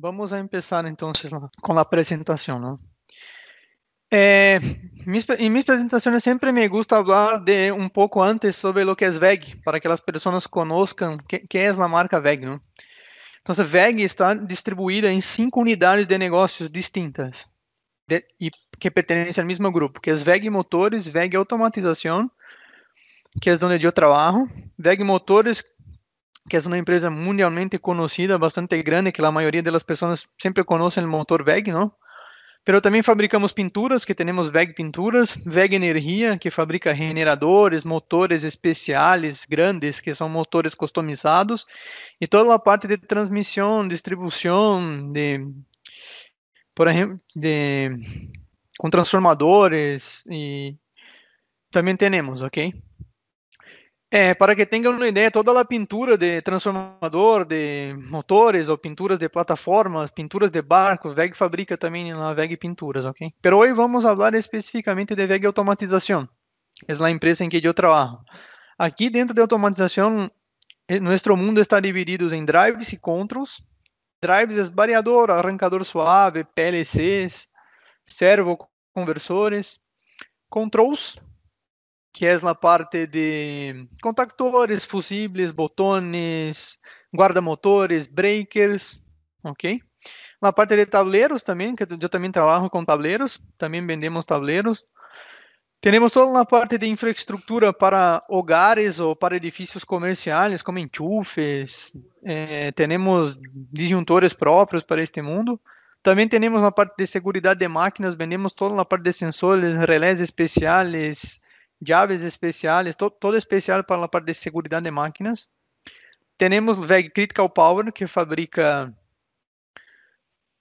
Vamos a empezar entonces con la presentación. ¿no? Eh, mis, en mis presentaciones siempre me gusta hablar de un poco antes sobre lo que es VEG, para que las personas conozcan qué, qué es la marca VEG. ¿no? Entonces, VEG está distribuida en cinco unidades de negocios distintas de, y que pertenecen al mismo grupo, que es VEG Motores, VEG Automatización, que es donde yo trabajo, VEG Motores que é uma empresa mundialmente conhecida, bastante grande, que a maioria das pessoas sempre conhecem o motor VEG, não? Pero também fabricamos pinturas, que temos VEG Pinturas, VEG Energia, que fabrica generadores, motores especiales grandes, que são motores customizados, e toda a parte de transmissão, distribuição, de, por exemplo, de, com transformadores, e também temos, ok? É, para que tenham uma ideia, toda a pintura de transformador, de motores, ou pinturas de plataformas, pinturas de barcos, VEG fabrica também na VEG Pinturas, ok? Mas hoje vamos falar especificamente de VEG Automatização, é a empresa em que eu trabalho. Aqui dentro de automatização, eh, nosso mundo está dividido em drives e controls. Drives é variador, arrancador suave, PLCs, servo conversores. Controls que é na parte de contactores, fusibles, guarda guardamotores, breakers, ok? Na parte de tableros também, que eu também trabalho com tableros, também vendemos tableros. Temos toda na parte de infraestrutura para hogares ou para edifícios comerciais, como enchufes. Eh, disjuntores próprios para este mundo. Também temos na parte de segurança de máquinas, vendemos toda na parte de sensores, relés especiais, llaves especiais, to, todo especial para a parte de segurança de máquinas. Temos VEG Critical Power, que fabrica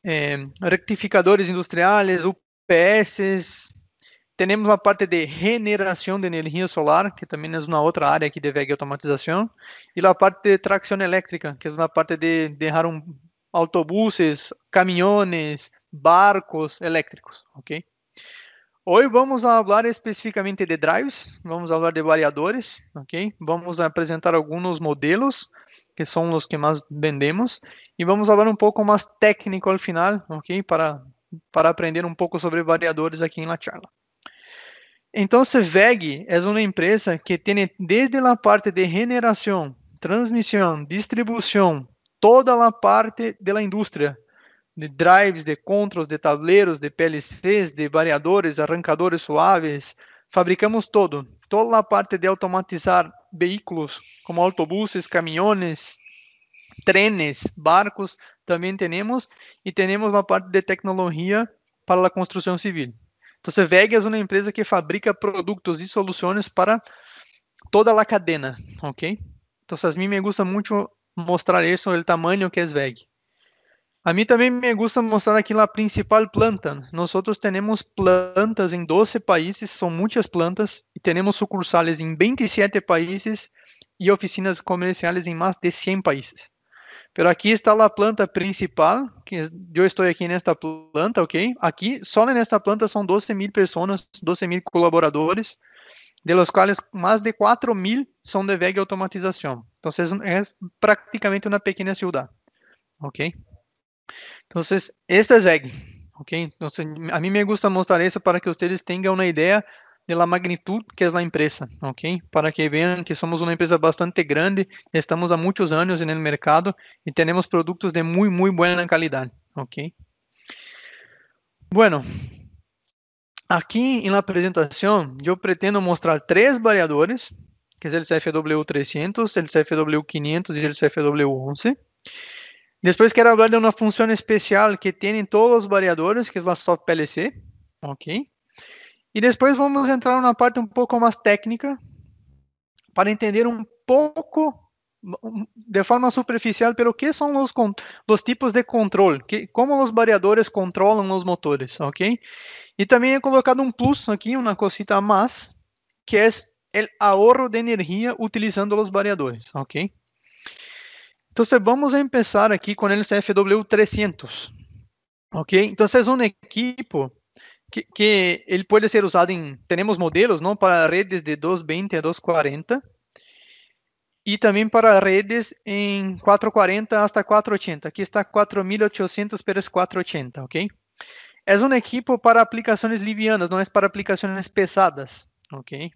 eh, rectificadores industriais, UPS. Temos a parte de regeneração de energia solar, que também é uma outra área aqui de VEG automatização. E a parte de tração elétrica, que é a parte de deixar um autobuses, caminhões, barcos elétricos, ok? Hoy vamos falar especificamente de drives, vamos falar de variadores, ok? Vamos apresentar alguns modelos que são os que mais vendemos e vamos falar um pouco mais técnico ao final, ok? Para, para aprender um pouco sobre variadores aqui em la charla. Então, VEG é uma empresa que tem desde a parte de generação, transmissão, distribuição, toda a parte da indústria de drives, de controls, de tableros, de PLCs, de variadores, arrancadores suaves. Fabricamos todo, toda a parte de automatizar veículos como autobuses, caminhões, trenes, barcos, também temos e temos a parte de tecnologia para a construção civil. Então, VEG é uma empresa que fabrica produtos e soluções para toda a cadena, ok? Então, a mim me gusta muito mostrar isso, o tamanho que é VEG. A mim também me gusta mostrar aqui a principal planta. Nós temos plantas em 12 países, são muitas plantas, e temos sucursais em 27 países e oficinas comerciais em mais de 100 países. Pero aqui está a planta principal, que é, eu estou aqui nesta planta, ok? Aqui, só nesta planta são 12 mil pessoas, 12 mil colaboradores, de los quais mais de 4 mil são de veg automatização. Então, é praticamente uma pequena cidade, ok? Então, esta é Zeg, ok? Então a mim me gusta mostrar isso para que vocês tenham uma ideia de la que é a empresa, ¿ok? Para que vejam que somos uma empresa bastante grande, estamos há muitos anos no mercado e temos produtos de muito, muito boa qualidade, ¿ok? Bueno, aqui na apresentação eu pretendo mostrar três variadores, que es el CFW300, o CFW500 e o CFW11. Depois quero falar de uma função especial que tem em todos os variadores, que é a soft PLC. Ok. E depois vamos entrar na parte um pouco mais técnica, para entender um pouco, de forma superficial, pelo que são os, os tipos de controle, que, como os variadores controlam os motores, ok? E também é colocado um plus aqui, uma cosita a mais, que é o ahorro de energia utilizando os variadores, ok? Entonces vamos a empezar aquí con el CFW 300. ¿Ok? Entonces é es un equipo que, que, él puede ser usado en, tenemos modelos, ¿no? Para redes de 220 a 240 y también para redes en 440 hasta 480. Aquí está 4800, pero es 480, ¿ok? Es é un equipo para aplicaciones livianas, no es é para aplicaciones pesadas, ¿ok?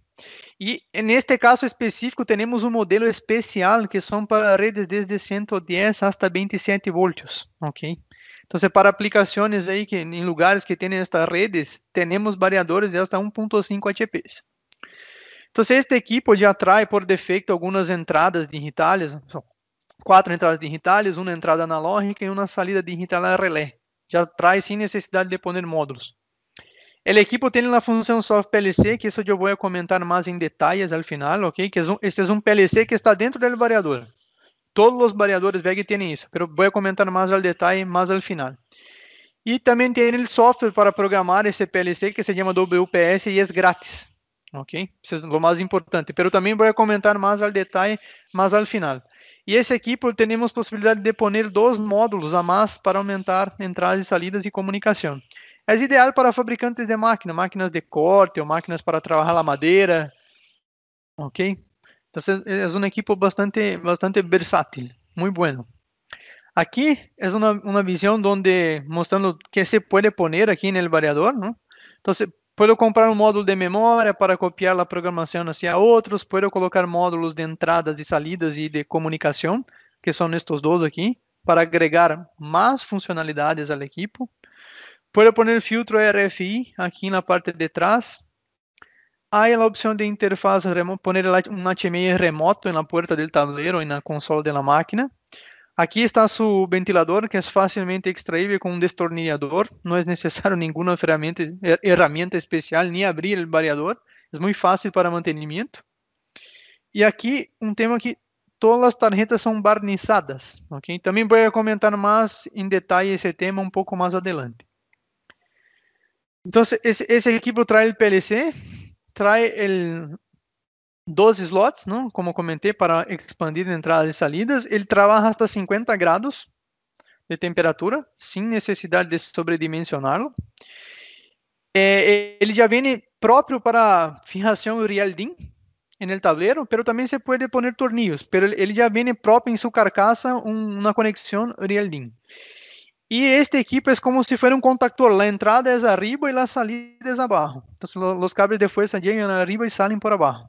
E neste caso específico temos um modelo especial que são para redes desde 110 hasta 27 volts, ¿ok? Entonces, para aplicaciones aí que em lugares que têm estas redes, temos variadores de hasta 1.5 HPs. Então, este equipo já traz por defeito algumas entradas digitais, quatro entradas digitais, uma entrada analógica e uma salida digital a relé. Já traz sem necessidade de pôr módulos. El é equipo tiene la función soft PLC, que eso yo voy a comentar más en detalles al final, ¿ok? Que es é un, este es é un PLC que está dentro del variador. Todos los variadores VEG tienen eso, pero voy a comentar más al detalle, más al final. Y también tiene el software para programar ese PLC que se llama WPS y es gratis, ¿ok? Eso es lo más importante, pero también voy a comentar más al detalle, más al final. E esse equipo temos possibilidade de poner dois módulos a mais para aumentar entradas e salidas e comunicação é ideal para fabricantes de máquinas, máquinas de corte ou máquinas para trabalhar a madeira, ok? Então, é uma equipe bastante, bastante versátil, muito bueno. Aqui é uma uma visão onde mostrando que se pode poner aqui no variador, Então, Entonces, puedo comprar um módulo de memória para copiar a programação hacia outros, puedo colocar módulos de entradas e salidas e de comunicação, que são estes dois aqui, para agregar mais funcionalidades al equipo. Pode poner filtro RFI aqui na parte de trás. Há a opção de interface remoto, poner um HMI remoto na porta do del tablero, ou na consola de máquina. Aqui está su ventilador, que é fácilmente extraíble com um destornillador. Não é necessário nenhuma ferramenta especial nem abrir o variador. É muito fácil para mantenimento. E aqui um tema que todas as tarjetas são barnizadas, ok? Também vou comentar mais em detalhe esse tema um pouco mais adelante. Então esse ese, equipo traz o PLC, traz el, slots, Como comenté, para expandir entradas e salidas. Ele trabalha até 50 grados de temperatura, sem necessidade de sobredimensionarlo. Eh, ele já vem próprio para fijação Rialdin no tabuleiro, mas também se pode poner tornillos, ele já vem próprio em sua carcaça uma conexão Rialdin. E esta equipe é como se fosse um contactor. A entrada é arriba e a salida é abaixo. Entonces lo, los de fuerza llegan arriba e salen por abaixo.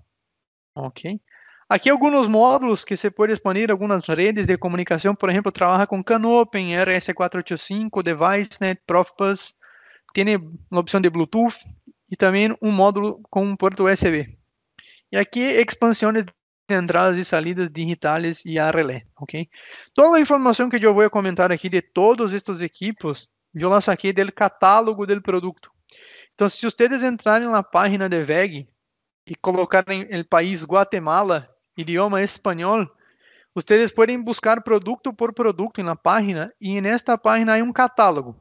Ok. Aqui alguns módulos que se pode expandir, algumas redes de comunicação, Por exemplo trabalha com CanOpen, RS485, DeviceNet, ProfPass. Tiene uma opção de Bluetooth e também um módulo com um puerto USB. E aqui expansões entradas e salidas digitais e a relé, ok? Toda a informação que eu vou comentar aqui de todos estes equipos, eu saquei do catálogo do produto. Então, se vocês entrarem na página de VEG e colocarem o país Guatemala, idioma espanhol, vocês podem buscar produto por produto na página e nesta página há um catálogo.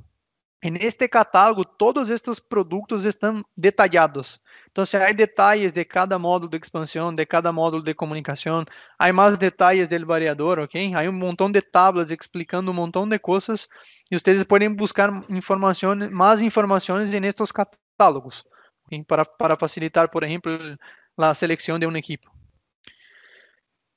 E neste catálogo, todos estes produtos estão detalhados. Então, se há detalhes de cada módulo de expansão, de cada módulo de comunicação, há mais detalhes do variador, ok? Há um montão de tablas explicando um montão de coisas e vocês podem buscar informações, mais informações nestes catálogos, okay? para, para facilitar, por exemplo, a seleção de um equipo.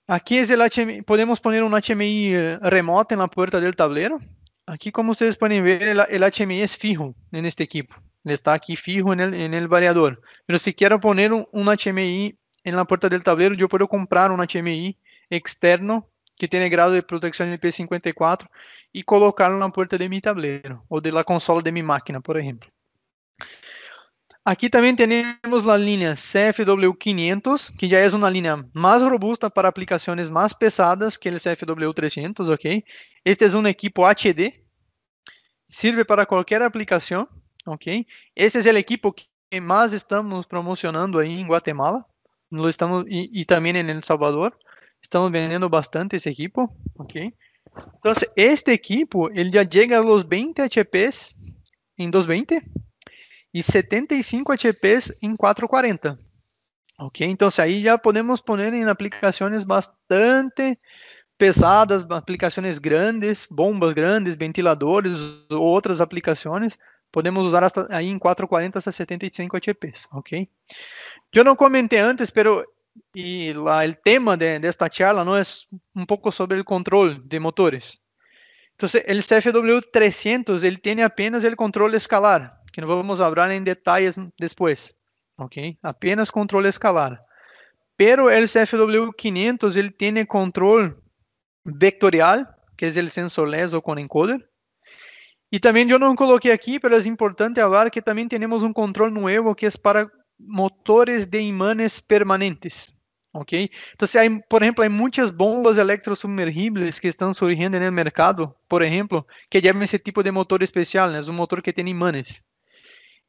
Aqui é podemos pôr um HMI eh, remoto na porta do tablero. Aquí como ustedes pueden ver, el, HMI es fijo en este equipo. Está aquí fijo en el, variador. Pero si quiero poner un, un, HMI en la puerta del tablero, yo puedo comprar un HMI externo que tiene grado de protección IP54 y colocarlo en la puerta de mi tablero o de la consola de mi máquina, por ejemplo. Aqui também temos a linha CFW500, que já é uma linha mais robusta para aplicações mais pesadas que o CFW300, ok? Este é um equipo HD, serve para qualquer aplicação, ok? Este é o equipo que mais estamos promocionando aí em Guatemala, lo estamos e, e também em El Salvador, estamos vendendo bastante esse equipo, ok? Então, este equipo, ele já chega aos 20 HPs em 220, e 75 ATPs em 440. Ok, então se aí já podemos poner em aplicações bastante pesadas, aplicações grandes, bombas grandes, ventiladores, outras aplicações, podemos usar hasta, aí em 440 hasta 75 ATPs, ok? Eu não comentei antes, pero o tema de, de, esta charla não é um pouco sobre o controle de motores. Então o CFW 300, ele tem apenas o controle escalar que não vamos hablar em detalhes depois, ok? Apenas controle escalar. Pero o CFW500 ele tem controle vectorial, que é o sensor LES ou com encoder. E também eu não coloquei aqui, mas é importante falar que também temos um controle novo que é para motores de imanes permanentes. Ok? Então, se há, por exemplo, há muitas bombas eletrosubmergíveis que estão surgindo no mercado, por exemplo, que levam esse tipo de motor especial, né? um motor que tem imanes.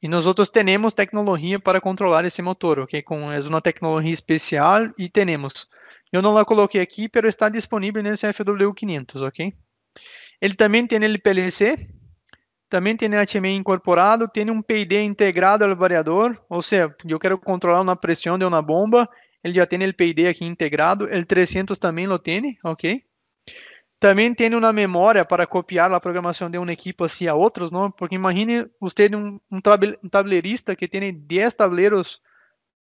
E nós outros temos tecnologia para controlar esse motor, ok? Com é uma tecnologia especial e temos. Eu não la coloquei aqui, mas está disponível no CFW500, ok? Ele também tem ele PLC, também tem HMI incorporado, tem um PID integrado ao variador, ou seja, eu quero controlar uma pressão de uma bomba, ele já tem ele PID aqui integrado, ele 300 também lo tem, ok? Também tendo na memória para copiar a programação de uma equipa assim a outros, não? Porque imagine você um, um tabuleirista que tem 10 tabuleiros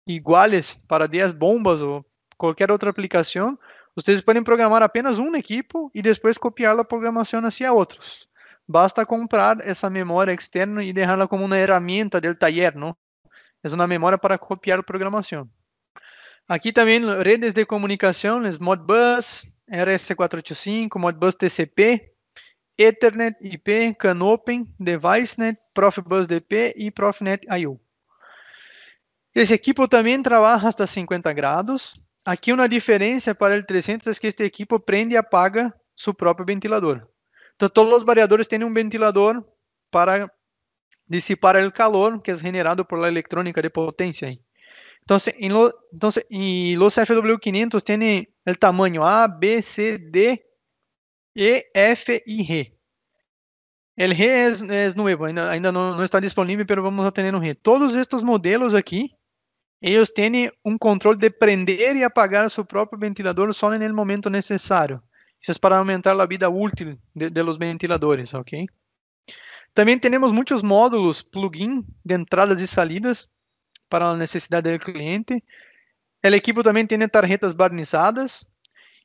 iguais para 10 bombas ou qualquer outra aplicação, vocês podem programar apenas um equipo e depois copiar a programação assim a outros. Basta comprar essa memória externa e deixá-la como uma ferramenta do taller, não? É uma memória para copiar a programação. Aqui também redes de comunicação, Modbus, RS485, Modbus TCP, Ethernet IP, CanOpen, DeviceNet, Profbus DP e Profnet IO. Esse equipo também trabalha hasta 50 graus. Aqui uma diferença para o 300 é que este equipo prende e apaga seu próprio ventilador. Então, todos os variadores têm um ventilador para dissipar o calor que é generado por la eletrônica de potência. Então, em lo, los FW500 têm o é tamanho A, B, C, D, E, F e R. El R é, es nuevo, ainda, ainda está disponível, mas vamos atender no R. Todos estes modelos aqui eles têm um controle de prender e apagar seu próprio ventilador só no momento necessário Isso é para aumentar a vida útil de, de ventiladores, ok? Também temos muitos módulos plugin de entradas e salidas para a necessidade do cliente. O equipo também tem tarjetas barnizadas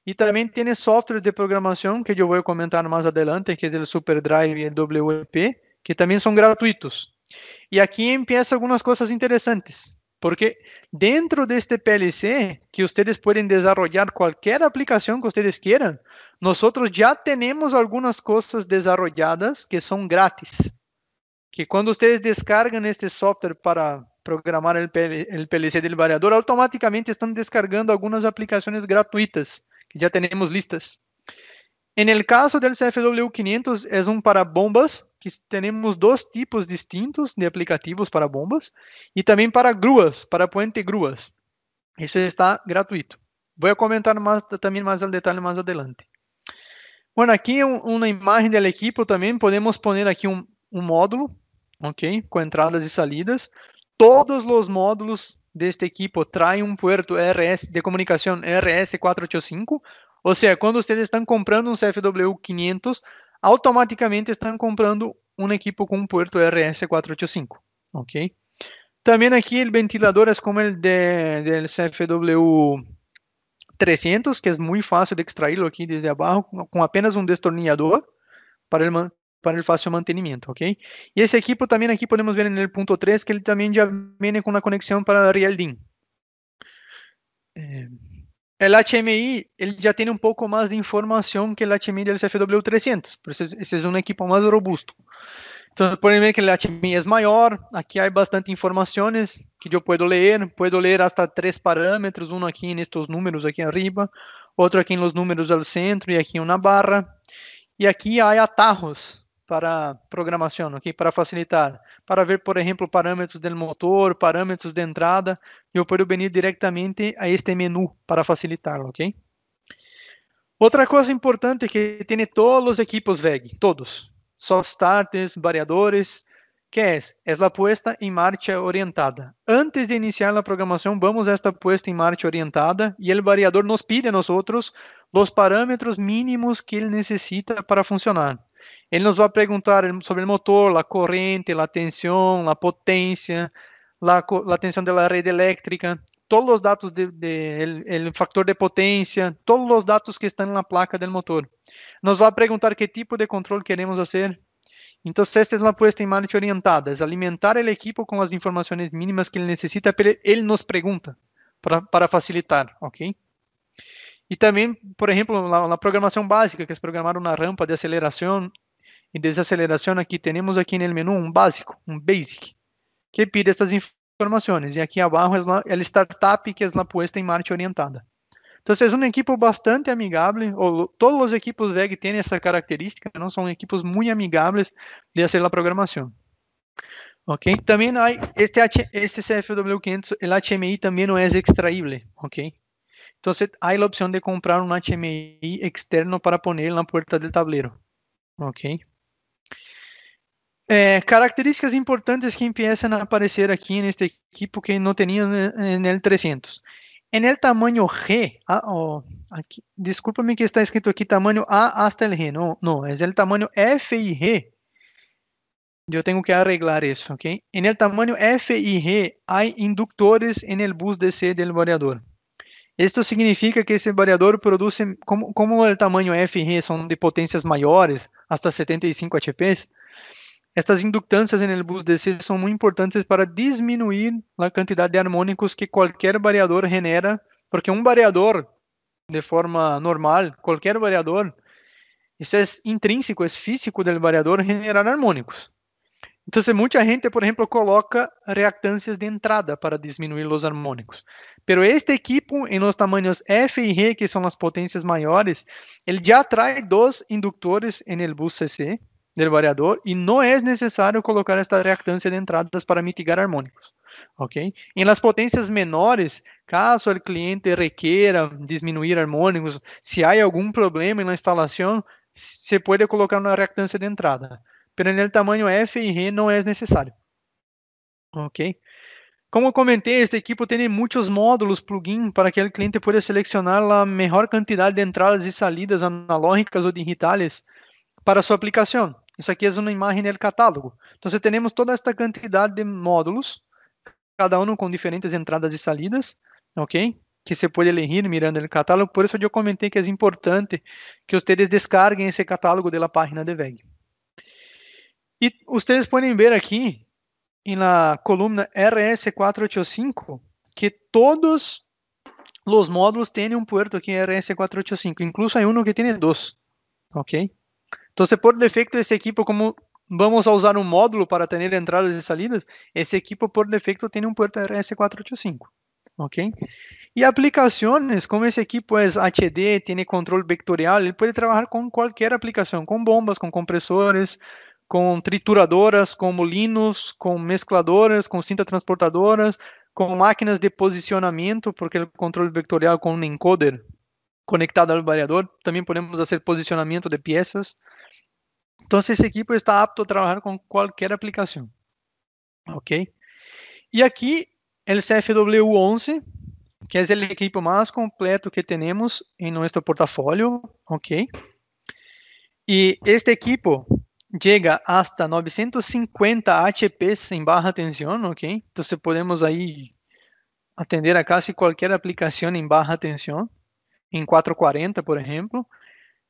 e também tem software de programação que eu vou comentar mais adelante, que é o SuperDrive e o WP, que também são gratuitos. E aqui começam algumas coisas interessantes, porque dentro deste PLC, que vocês podem desenvolver qualquer aplicação que vocês queiram, nós já temos algumas coisas desenvolvidas que são grátis. Que quando vocês descargam este software para programar o PLC del variador, automaticamente estão descargando algumas aplicaciones gratuitas que já temos listas. En el caso do CFW500 é um para bombas, que temos dois tipos distintos de aplicativos para bombas e também para grúas, para puente grúas. Isso está gratuito. Vou comentar mais, também mais ao detalhe mais adelante. Bom, aqui um, uma imagem do equipo também. Podemos pôr aqui um, um módulo, ok? Com entradas e salidas todos os módulos de este equipo traem um puerto RS de comunicación RS485. ou seja, quando vocês estão comprando um CFW500, automaticamente estão comprando um equipo com um puerto RS485. ¿Ok? Também aqui o ventilador é como o de, do CFW300, que é muito fácil de extraerlo aqui desde abaixo, com apenas um destornillador para, el, para el fácil mantenimiento, ¿ok? Y ese equipo también aquí podemos ver en el punto 3 que él también ya viene né, con una conexión para Realdin. Eh, é, é el HMI, él ya tiene un poco más de información que el HMI del CFW300, pero ese, ese es é un equipo más robusto. Entonces pueden ver que el HMI es mayor, aquí hay bastante informaciones que yo puedo leer, puedo leer hasta tres parámetros, uno aquí en estos números aquí arriba, otro aquí en los números al centro y aquí una barra. Y aquí hay atajos, para programação, ok? para facilitar, para ver, por exemplo, parâmetros do motor, parâmetros de entrada, eu posso venir diretamente a este menu para facilitar, ok? Outra coisa importante é que tem todos os equipos VEG, todos, soft starters, variadores, que é? É a puesta em marcha orientada. Antes de iniciar a programação, vamos a esta puesta em marcha orientada e o variador nos pede a nós outros os parâmetros mínimos que ele necessita para funcionar. Ele nos vai perguntar sobre o motor, a corrente, a tensão, a potência, a tensão da rede elétrica, todos os dados de, de, de, de factor de potência, todos os dados que estão na placa do motor. Nos vai perguntar que tipo de controle queremos fazer. Então, essa é a puesta em marcha orientada, alimentar o equipo com as informações mínimas que ele necessita, ele nos pergunta para, facilitar, ok? E também, por exemplo, na, na programação básica, que é programar uma rampa de aceleração, e desaceleração aqui temos aqui no menu um básico, um basic, que pide essas informações e aqui abaixo é, é a startup que es é la puesta em marcha orientada. Então é um equipo bastante amigável ou todos os equipos VEG têm essa característica, não são equipos muito amigáveis de fazer a programação, ¿ok? También hay este, H, este CFW500, o HMI também não é extraíble, ¿ok? Entonces hay a opção de comprar um HMI externo para poner na porta puerta tabuleiro, tablero, ¿ok? É, características importantes que empiezam a aparecer aqui neste equipo que não tinha nl 300. En el tamanho G, ah, oh, que está escrito aqui tamanho A hasta el G, Não, é o tamanho F e G. Eu tenho que arreglar isso, ¿ok? En el tamanho F e G há inductores en el bus DC del variador. Esto significa que esse variador produce, como, como o tamanho F e G são de potências maiores, hasta 75 HP, estas inductâncias em bus DC são muito importantes para diminuir a quantidade de harmônicos que qualquer variador genera, porque um variador, de forma normal, qualquer variador, isso é intrínseco, é físico do variador generar harmônicos. Então, se muita gente, por exemplo, coloca reactâncias de entrada para diminuir os harmônicos. mas este equipo, em os tamanhos F e G, que são as potências maiores, ele já traz dois indutores em bus CC, del variador e não é necessário colocar esta reactância de entradas para mitigar harmônicos, ok? Em las potências menores, caso o cliente requeira diminuir harmônicos, se há algum problema na instalação, se pode colocar uma reactância de entrada, pero en el F e G não é necessário, ok? Como comentei, este equipo tem muitos módulos plugin para que o cliente possa selecionar a melhor quantidade de entradas e salidas analógicas ou digitais para sua aplicação. Isso aqui é uma imagem do catálogo. Então, temos toda esta quantidade de módulos, cada um com diferentes entradas e salidas, ok? Que você pode elegir mirando o catálogo. Por isso, eu comentei que é importante que vocês descarguem esse catálogo da página de VEG. E vocês podem ver aqui, na coluna RS485, que todos os módulos têm um puerto aqui em RS485, incluso há um que tem dois, ok? Então, por defecto, esse equipo, como vamos a usar um módulo para ter entradas e salidas, esse equipo por defecto tem um porta RS485. ¿Ok? E aplicaciones, como esse equipo é HD, tem control vectorial, ele pode trabalhar com qualquer aplicação, com bombas, com compresores, com trituradoras, com molinos, com mescladoras, com cinta transportadoras, com máquinas de posicionamento, porque o controle vectorial com um encoder conectado ao variador, também podemos fazer posicionamento de peças. Então, esse equipo está apto a trabalhar com qualquer aplicação. Ok? E aqui, o CFW11, que é o equipo mais completo que temos em nosso portafólio. Ok? E este equipo chega até 950 HPs em barra tensão, ok? Então, podemos aí atender a quase qualquer aplicação em barra tensão, em 440, por exemplo.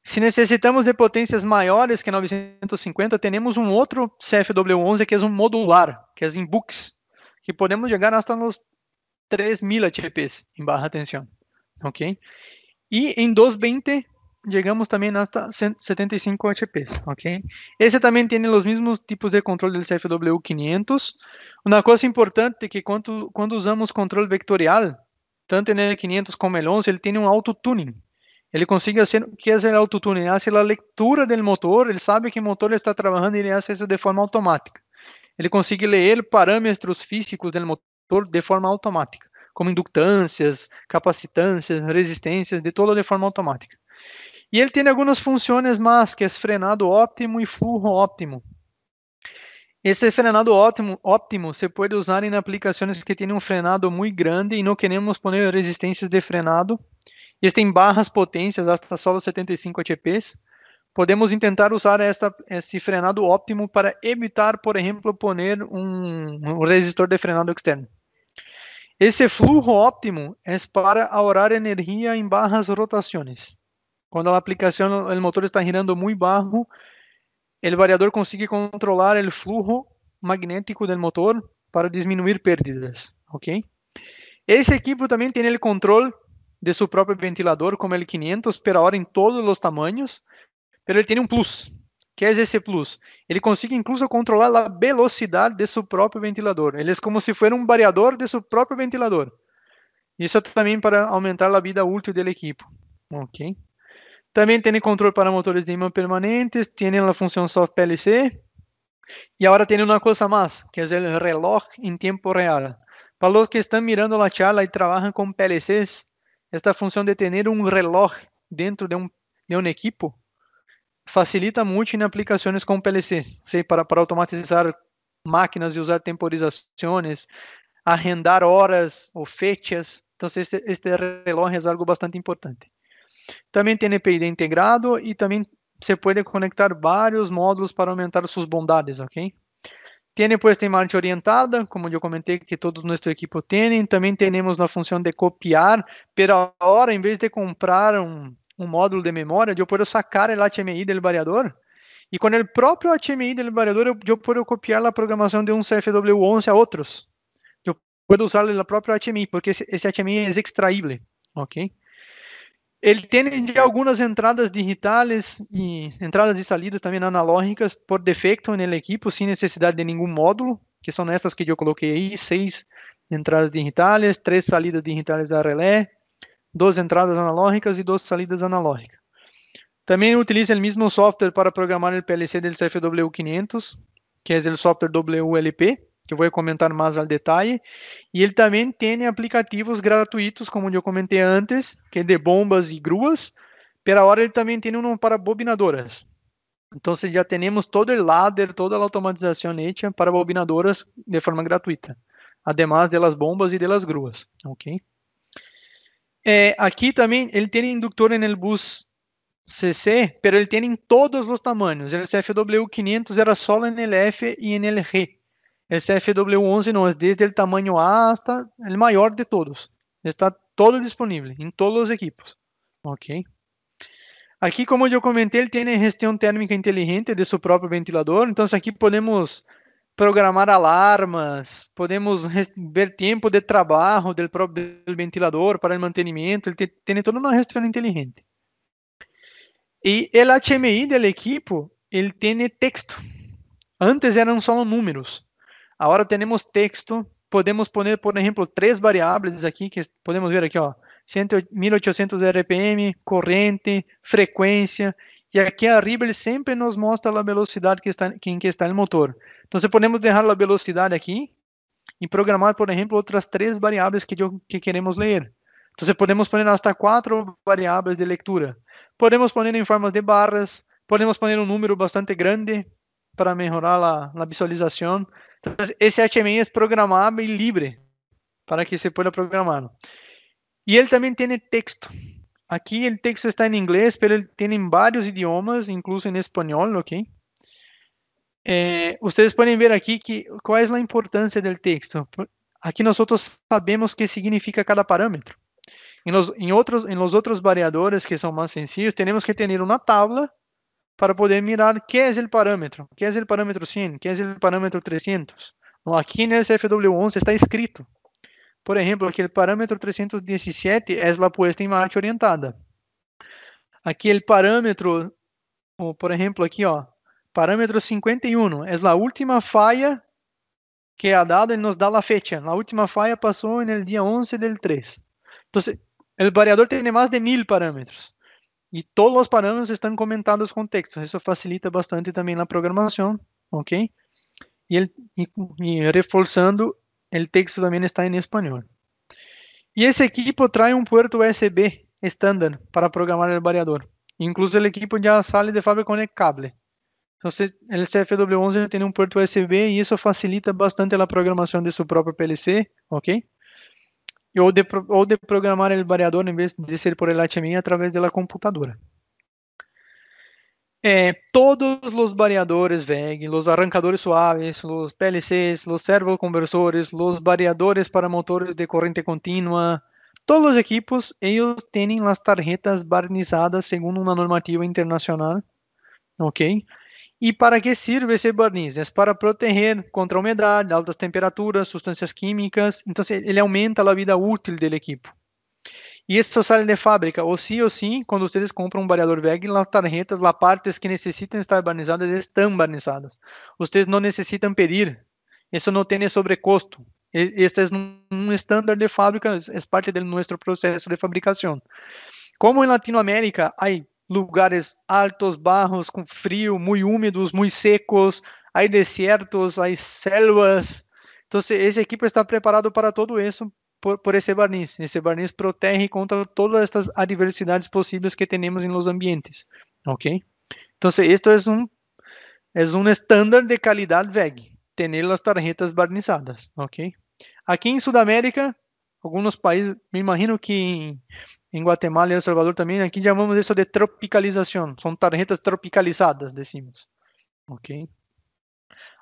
Se necessitamos de potências maiores que 950, temos um outro CFW11 que é um modular, que é em books, que podemos chegar até nos 3000 HPs em barra tensão. Ok? E em 220, chegamos também até 75 HPs. Ok? Esse também tem os mesmos tipos de controle do CFW500. Uma coisa importante é que quando, quando usamos controle vectorial, tanto no 500 como no 11, ele tem um auto-tuning. Ele consegue o que es el autotuning, hace a leitura do motor, ele sabe que motor está trabalhando e ele faz isso de forma automática. Ele consegue ler parâmetros físicos do motor de forma automática, como inductâncias, capacitâncias, resistências, de todo de forma automática. E ele tem algumas funções mais, que é frenado óptimo e flujo óptimo. Esse frenado ótimo, óptimo se pode usar em aplicações que têm um frenado muito grande e não queremos pôr resistências de frenado Existem barras potências hasta solo 75 ATPs. Podemos tentar usar esta, esse frenado óptimo para evitar, por exemplo, poner um, um resistor de frenado externo. Esse flujo óptimo é para ahorrar energia em barras rotações. Quando a aplicação, o motor está girando muito baixo, o variador consegue controlar o flujo magnético do motor para diminuir perdas, ok? Esse equipo também tem o controle de seu próprio ventilador como ele 500 por hora em todos os tamanhos, mas ele tem um plus. que é esse plus? ele consegue incluso controlar a velocidade de seu próprio ventilador. Ele é como se fosse um variador de seu próprio ventilador. Isso é também para aumentar a vida útil do equipo. Ok. Também tem controle para motores de imã permanentes, tem a função soft PLC. E agora tem uma coisa mais, que é o reloj em tempo real. Para os que estão mirando a charla e trabalham com PLCs, esta função de ter um reloj dentro de um, de um equipo facilita muito em aplicações como PLC, sei para, para automatizar máquinas e usar temporizações, arrendar horas ou fechas. Então, este, este reloj é algo bastante importante. Também tem NPID integrado e também você pode conectar vários módulos para aumentar suas bondades, ok? Tiene tem marcha orientada, como eu comenté que todo nosso equipo também También tenemos função de copiar, pero hora, em vez de comprar um módulo de memória, eu posso sacar o HMI del variador e com o próprio HMI do variador, eu, eu posso copiar a programação de um CFW11 a outros. Eu posso usar o próprio HMI, porque esse, esse HMI é extraíble, ok? Ele tem algumas entradas de e entradas e salidas também analógicas por defeito no equipo, sem necessidade de nenhum módulo, que são essas que eu coloquei aí, seis entradas de três salidas de da relé, duas entradas analógicas e duas salidas analógicas. Também utiliza o mesmo software para programar o PLC do CFW500, que é o software WLP, que eu vou comentar mais ao detalhe. E ele também tem aplicativos gratuitos, como eu comentei antes, que é de bombas e gruas. Pela hora, ele também tem um para bobinadoras. Então, já temos todo o ladder, toda a automatização hecha para bobinadoras de forma gratuita, além das bombas e das gruas. Ok? É, aqui também ele tem indutor no bus CC, mas ele tem em todos os tamanhos. O é CFW500 era só no LF e no LG. Esse FW11 não, é desde o tamanho A hasta o é maior de todos. Está todo disponível em todos os equipos. Ok. Aqui, como eu comentei, ele tem gestão térmica inteligente de seu próprio ventilador. Então, aqui podemos programar alarmas, podemos ver tempo de trabalho do próprio ventilador para o mantenimento. Ele tem toda uma gestão inteligente. E o HMI do equipo, ele tem texto. Antes eram só números. Agora temos texto, podemos poner, por exemplo, três variáveis aqui, que podemos ver aqui, ó, 1800 RPM, corrente, frequência, e aqui arriba ele sempre nos mostra a velocidade que está, em que está o motor. Então, podemos deixar a velocidade aqui e programar, por exemplo, outras três variáveis que, que queremos ler. Então, podemos pôr até quatro variáveis de leitura. Podemos pôr em forma de barras, podemos pôr um número bastante grande para melhorar a, a visualização. Então, esse HTML é programável e livre para que se possa programar. E ele também tem texto. Aqui o texto está em inglês, mas ele tem em vários idiomas, incluso em espanhol, ok? Eh, vocês podem ver aqui que qual é a importância do texto. Aqui nós sabemos o que significa cada parâmetro. Em los, em outros, em los outros variadores que são mais sencillos, temos que ter uma tabla para poder mirar que é o parâmetro, que é o parâmetro 100, que é o parâmetro 300. Aqui nesse fw 11 está escrito. Por exemplo que o parâmetro 317 é a puesta em marcha orientada. Aqui o parâmetro, por exemplo aqui ó, parâmetro 51 é a última falha que ha dado ele nos dá a fecha. A última falha passou no dia 11 del 3. Então, o variador tem mais de mil parâmetros. E todos os parâmetros estão comentados com texto. Isso facilita bastante também na programação, ok? E, ele, e, e reforçando, o texto também está em espanhol. E esse equipo traz um puerto USB estándar para programar o variador. Incluso o equipo já sai de fábrica com cable. Então, é o CFW11 tem um puerto USB e isso facilita bastante a programação de seu próprio PLC, ok? ou de, ou de programar o variador em vez de ser por el HMI através da computadora. Eh, todos os variadores VEG, os arrancadores suaves, os PLCs, os servoconversores, os variadores para motores de corrente continua, todos os equipos, eles têm as tarjetas barnizadas segundo uma normativa internacional, ¿ok? E para que serve esse barniz? É Para proteger contra a umidade, altas temperaturas, substâncias químicas. Então, ele aumenta a vida útil do equipo. E isso sai de fábrica, ou sim ou sim, quando vocês compram um variador VEG, as tarjetas, as partes que necessitam estar barnizadas estão barnizadas. Vocês não necessitam pedir. Isso não tem sobrecosto. Este é um estándar de fábrica, é parte do nosso processo de fabricação. Como em Latinoamérica, há lugares altos, barros, com frio, muito úmidos, muito secos, há desertos, há selvas. Então, esse equipo está preparado para todo isso por, por esse barniz. Esse barniz protege contra todas estas adversidades possíveis que temos em los ambientes, ok? Então, isto é um é um estándar de qualidade VEG, ter as tarjetas barnizadas, ok? Aqui em Sudamérica, algunos países, me imagino que en, Guatemala y El Salvador también, aquí llamamos eso de tropicalización, son tarjetas tropicalizadas, decimos. Ok.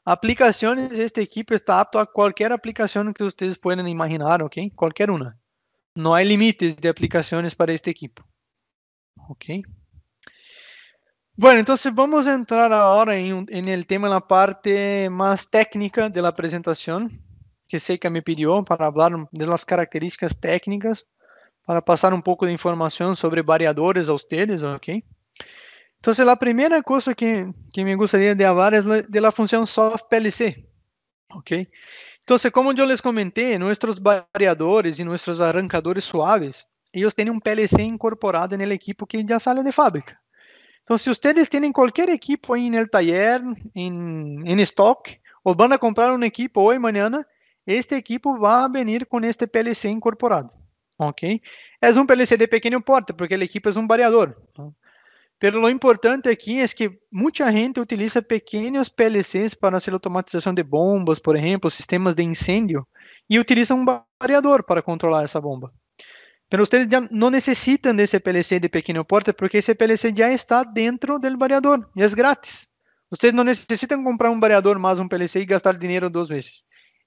Aplicaciones, este equipo está apto a cualquier aplicación que ustedes puedan imaginar, ok, cualquier una. No hay límites de aplicaciones para este equipo. Ok. Bueno, entonces vamos a entrar ahora en, en el tema, en la parte más técnica de la presentación. que sei que me pediu para falar de las características técnicas, para passar um pouco de informação sobre variadores a vocês, ¿ok? Então, a primeira coisa que, que me gostaria de falar é la, de la función softPLC, ¿ok? Então, como eu les comenté, nossos variadores e nossos arrancadores suaves, eles têm um PLC incorporado no equipo que já sai de fábrica. Então, se vocês têm qualquer equipo aí no taller, em estoque stock, vão van comprar um equipo hoy, mañana, este equipo vai vir com este PLC incorporado. Ok? É um PLC de pequeno porte, porque ele equipa é um variador. Mas pelo importante aqui é que muita gente utiliza pequenos PLCs para a automatização de bombas, por exemplo, sistemas de incêndio, e utiliza um variador para controlar essa bomba. Mas vocês não necessitam desse PLC de pequeno porte, porque esse PLC já está dentro do variador, e é grátis. Vocês não necessitam comprar um variador mais um PLC e gastar dinheiro duas vezes.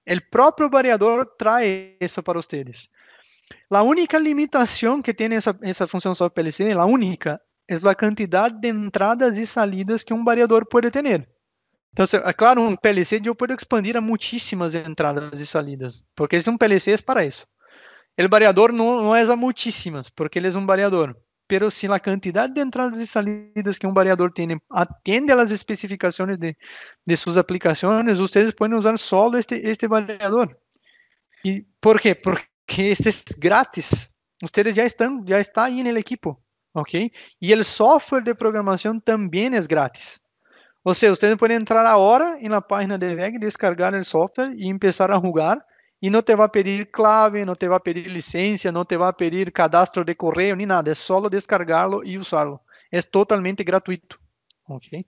O próprio variador traz isso para vocês. A única limitação que tem essa essa função sobre PLC, a única, é a quantidade de entradas e salidas que um variador pode ter. Então, é ah, claro, um PLC eu posso expandir a muitíssimas entradas e salidas, porque esse um PLC é para isso. O variador não é a muitíssimas, porque ele é um variador pero si la cantidad de entradas y salidas que un variador tiene né? atiende a las especificaciones de, de sus aplicaciones, ustedes pueden usar solo este, este variador. ¿Y por qué? Porque este es gratis. Ustedes ya están, ya está ahí en el equipo, ¿ok? Y el software de programación también es é gratis. O sea, ustedes pueden entrar ahora en la página de VEG, descargar el software y empezar a jugar e não te vai pedir clave, não te vai pedir licença, não te vai pedir cadastro de correio, nem nada. É só descargarlo e usá-lo. É totalmente gratuito. Ok?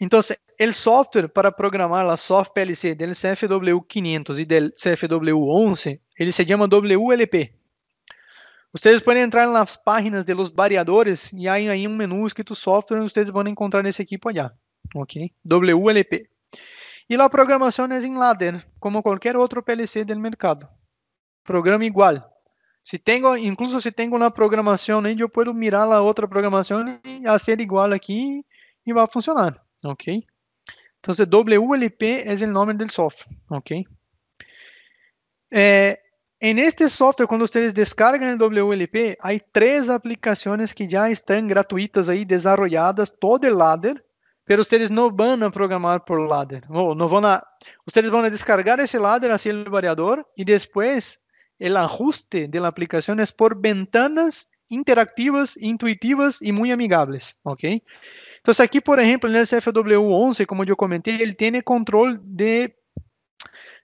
Então, o software para programar a PLC do CFW500 e do CFW11, ele se chama WLP. Vocês podem entrar nas páginas dos variadores e aí, aí um menu escrito software, vocês vão encontrar nesse aqui, olhar. Ok? WLP. E a programação é em ladder, como qualquer outro PLC do mercado. Programa igual. Se tenho, incluso se tenho uma programação, eh, eu posso mirar a outra programação e fazer igual aqui e vai funcionar, ok? Então, WLP é o nome do software, ok? Eh, em este software, quando vocês descargam o WLP, há três aplicações que já estão gratuitas aí, desenvolvidas, todo o ladder, pelos seres não vão programar por ladder. Ou vão van a, ustedes descargar esse ladder assim o variador e depois o ajuste de la é por ventanas interactivas, intuitivas e muito amigáveis, ¿ok? Entonces aqui por exemplo no CFW11, como eu comenté, ele tem control de,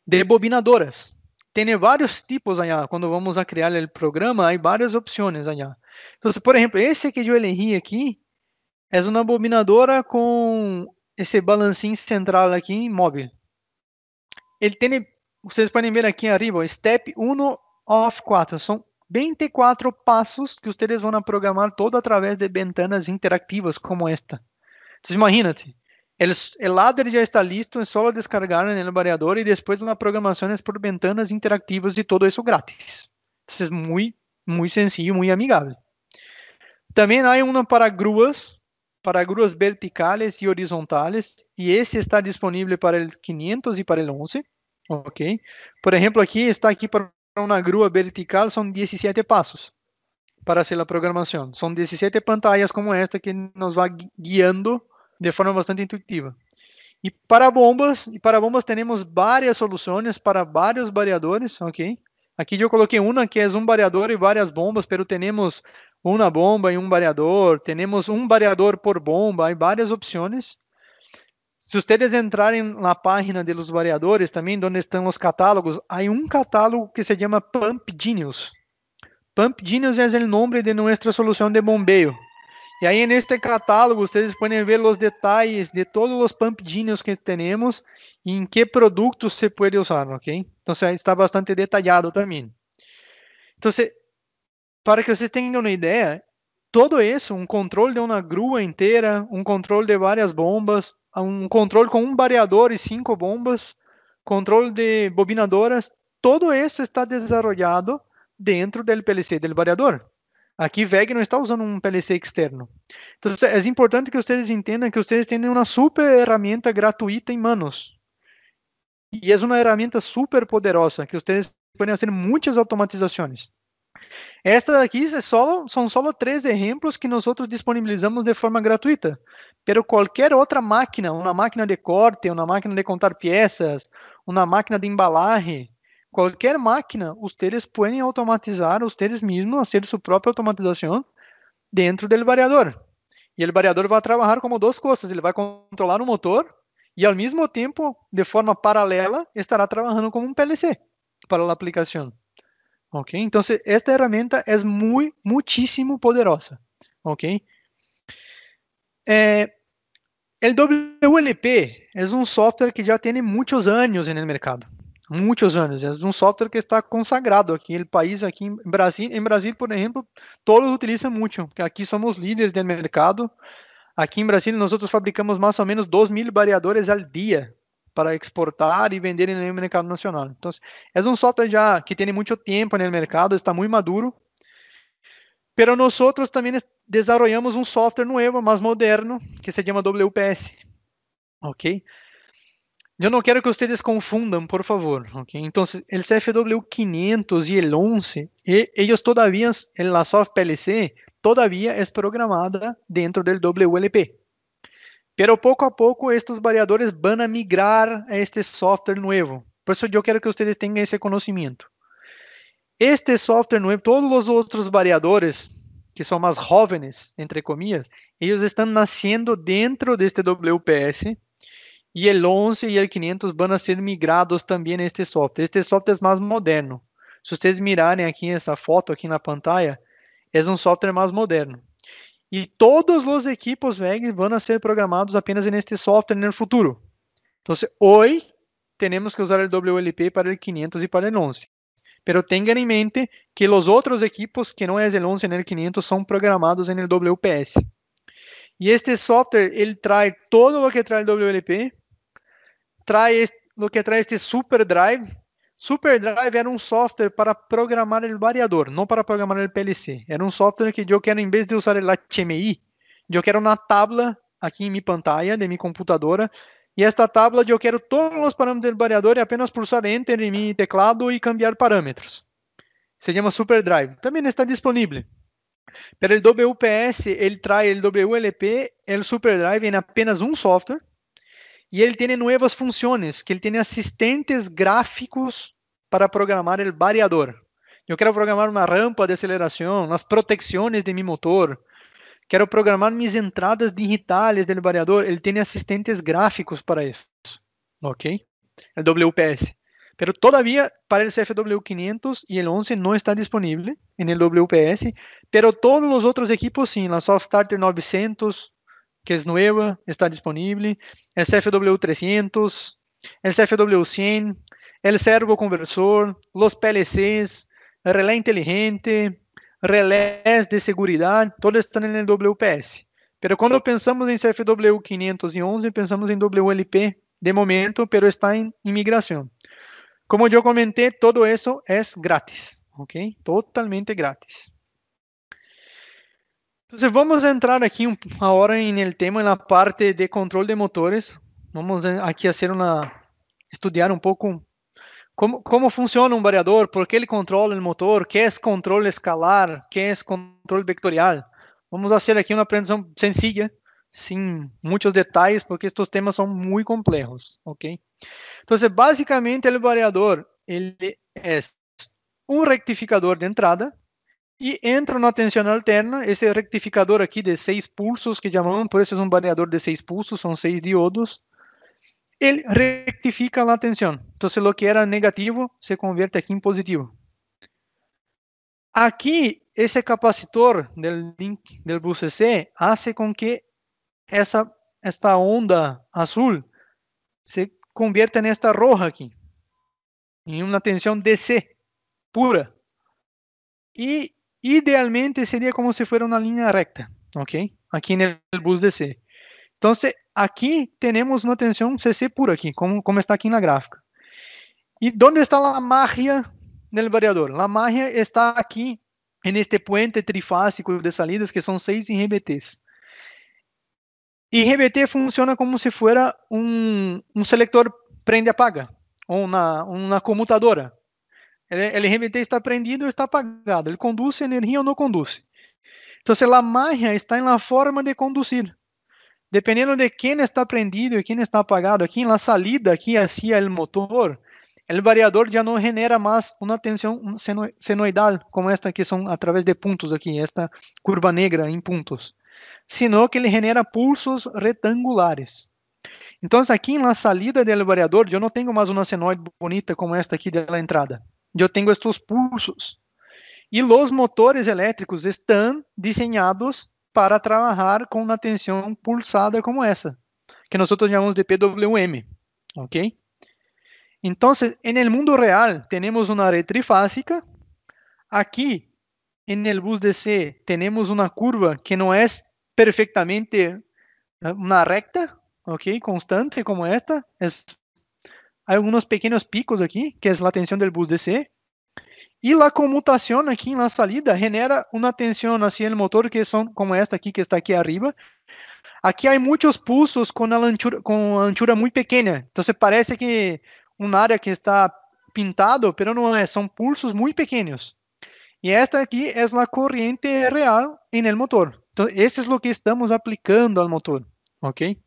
de bobinadoras. Tiene vários tipos allá. Quando vamos a criar o programa, há várias opções allá. Então, por exemplo esse que eu elegí aqui é uma abominadora com esse balancinho central aqui, móvel. Ele tem, vocês podem ver aqui arriba, step 1 of 4. São 24 passos que vocês vão programar todo através de ventanas interativas como esta. Vocês imaginam? El, ladder já está listo, é só descargar no variador e depois uma programação é por ventanas interativas e tudo isso grátis. Isso é muito, muito sencillo, muito amigável. Também há uma para gruas, para grúas verticales e horizontales e esse está disponível para o 500 e para o 11. Ok. Por exemplo aqui está aqui para uma grúa vertical são 17 passos para fazer a programação são 17 pantallas como esta que nos vai guiando de forma bastante intuitiva. E para bombas, e para bombas temos várias soluções para vários variadores, ok? Aqui eu coloquei uma que é um variador e várias bombas, pero temos um na bomba e um variador, temos um variador por bomba, há várias opções. Se vocês entrarem na página dos variadores também, onde estão os catálogos, há um catálogo que se chama Pump Genius. Pump Genius é o nome de nossa solução de bombeio. E aí, neste catálogo, vocês podem ver os detalhes de todos os Pump Genius que temos e em que produtos se pode usar, ok? Então, está bastante detalhado também. Então, para que vocês tenham uma ideia, todo isso, um controle de uma grua inteira, um controle de várias bombas, um controle com um variador e cinco bombas, controle de bobinadoras, todo isso está desarrollado dentro do PLC do variador. Aqui VEG não está usando um PLC externo. Então é importante que vocês entendam que vocês têm uma super ferramenta gratuita em manos. E é uma ferramenta super poderosa que vocês podem fazer muitas automatizações. Esta aqui é solo, são só três exemplos que nós disponibilizamos de forma gratuita. Pero qualquer outra máquina, uma máquina de corte, uma máquina de contar peças, uma máquina de embalaje, qualquer máquina, vocês podem automatizar vocês mesmos, fazer sua própria automatização dentro do variador. E o variador vai trabalhar como duas coisas, ele vai controlar o motor e ao mesmo tempo, de forma paralela, estará trabalhando como um PLC para a aplicação. ¿ok? então esta herramienta é muito, muitíssimo poderosa, ¿ok? É, o WLP é um software que já tem muitos anos no mercado, muitos anos, é um software que está consagrado aqui, no el país, aqui em Brasil. Em Brasil, por exemplo, todos utilizam muito. porque aqui somos líderes do mercado. Aqui em Brasil nós fabricamos mais ou menos 2.000 variadores al día para exportar e vender no mercado nacional. Então, assim, é um software já que tem muito tempo no mercado, está muito maduro. Pero nós outros também desenvolvemos um software novo, mais moderno, que se chama WPS. Ok? Eu não quero que vocês confundam, por favor. Okay? Então, o CFW 500 e o 11, e, eles todavia, a soft PLC, todavia é programada dentro do WLP. Pero pouco a pouco estes variadores vão migrar a este software novo. Por isso eu quero que vocês tenham esse conhecimento. Este software novo, todos os outros variadores que são mais jovens, entre comillas, eles estão nascendo dentro deste WPS e o 11 e o 500 vão ser migrados também neste software. Este software é mais moderno. Se vocês mirarem aqui essa foto aqui na pantalla, é um software mais moderno e todos os equipos VEG vão ser programados apenas neste software no futuro. Então, hoje, temos que usar o WLP para o 500 e para o 11. Pero tenham em mente que os outros equipos que não é o 11 e o 500 são programados no WPS. E este software, ele traz todo o que traz o WLP, traz o que traz este Super Drive, Superdrive era um software para programar o variador, não para programar o PLC. Era um software que eu quero, em vez de usar o HMI, eu quero uma tabla aqui em minha pantalla, de minha computadora, e esta tabla eu quero todos os parâmetros do variador e apenas pulsar Enter em meu teclado e cambiar parâmetros. Se chama Superdrive. Também está disponível. Para o WPS, ele traz o WLP, o Superdrive em apenas um software. E ele tem novas funções, que ele tem assistentes gráficos para programar o variador. Eu quero programar uma rampa de aceleração, as protecciones de mi motor. quero programar minhas entradas digitales del variador. Ele tem assistentes gráficos para isso, ¿Ok? O WPS. Pero todavia, para o CFW500 e o 11 não está disponível en el WPS, pero todos os outros equipos sí, la Starter 900, que es nueva, está disponible, el CFW300, el CFW100, el servo conversor, los PLCs, relé inteligente, relés de seguridad, todos están en el WPS. Pero quando pensamos em CFW 511, pensamos em WLP de momento, pero está em imigração. Como eu comentei, todo isso é grátis, ok? Totalmente grátis. Então, vamos entrar aqui agora em el tema, na parte de controle de motores. Vamos eh, aqui a um una, estudiar un como, como funciona um variador, por que ele controla o motor, que é controle escalar, que é controle vectorial. Vamos fazer aqui uma apresentação sencilla, sem muitos detalhes, porque estes temas são muito complexos, ok? Então, basicamente, o variador ele é um rectificador de entrada e entra na tensão alterna, esse rectificador aqui de seis pulsos, que chamamos, por isso é um variador de seis pulsos, são seis diodos. Ele rectifica a tensão. Então, se o que era negativo se converte aqui em positivo. Aqui, esse capacitor do link do bus faz hace com que essa esta onda azul se convierta nesta roja aqui, em uma tensão DC pura. E idealmente seria como se fosse uma línea recta, ¿ok? Aqui no bus DC. Então, aqui temos uma tensão CC pura aqui, como, como está aqui na gráfica. E dónde está a magia del variador? A magia está aqui en este puente trifásico de salidas que são seis IGBTs. IGBT funciona como se fosse um um selector prende-apaga, ou na, uma comutadora. Ele, ele está prendido ou está apagado. Ele conduz energia ou não conduz. Então, se a magia está na forma de conduzir. Dependendo de quem está prendido e quem está apagado, aqui na salida, aqui hacia assim, é o motor, o variador já não genera mais uma tensão senoidal, como esta que são através de pontos aqui, esta curva negra em pontos, sino que ele genera pulsos retangulares. Então, aqui na salida do variador, eu não tenho mais uma senoide bonita como esta aqui da entrada eu tenho estes pulsos. E os motores elétricos estão desenhados para trabalhar com uma tensão pulsada como essa, que nós chamamos de PWM, ok? Então, en el mundo real temos uma rede trifásica. Aqui, em el bus DC, temos uma curva que não é perfeitamente eh, uma recta, ok, constante como esta, é alguns pequenos picos aqui que é a tensão do bus DC, e a comutação aqui na salida genera uma tensão assim no motor que são como esta aqui que está aqui arriba. aqui há muitos pulsos com la anchura, con anchura pequena então você parece que um área que está pintado, mas não é são pulsos muito pequenos e esta aqui é a corrente real no el motor. então esse é o que estamos aplicando ao motor, ¿ok?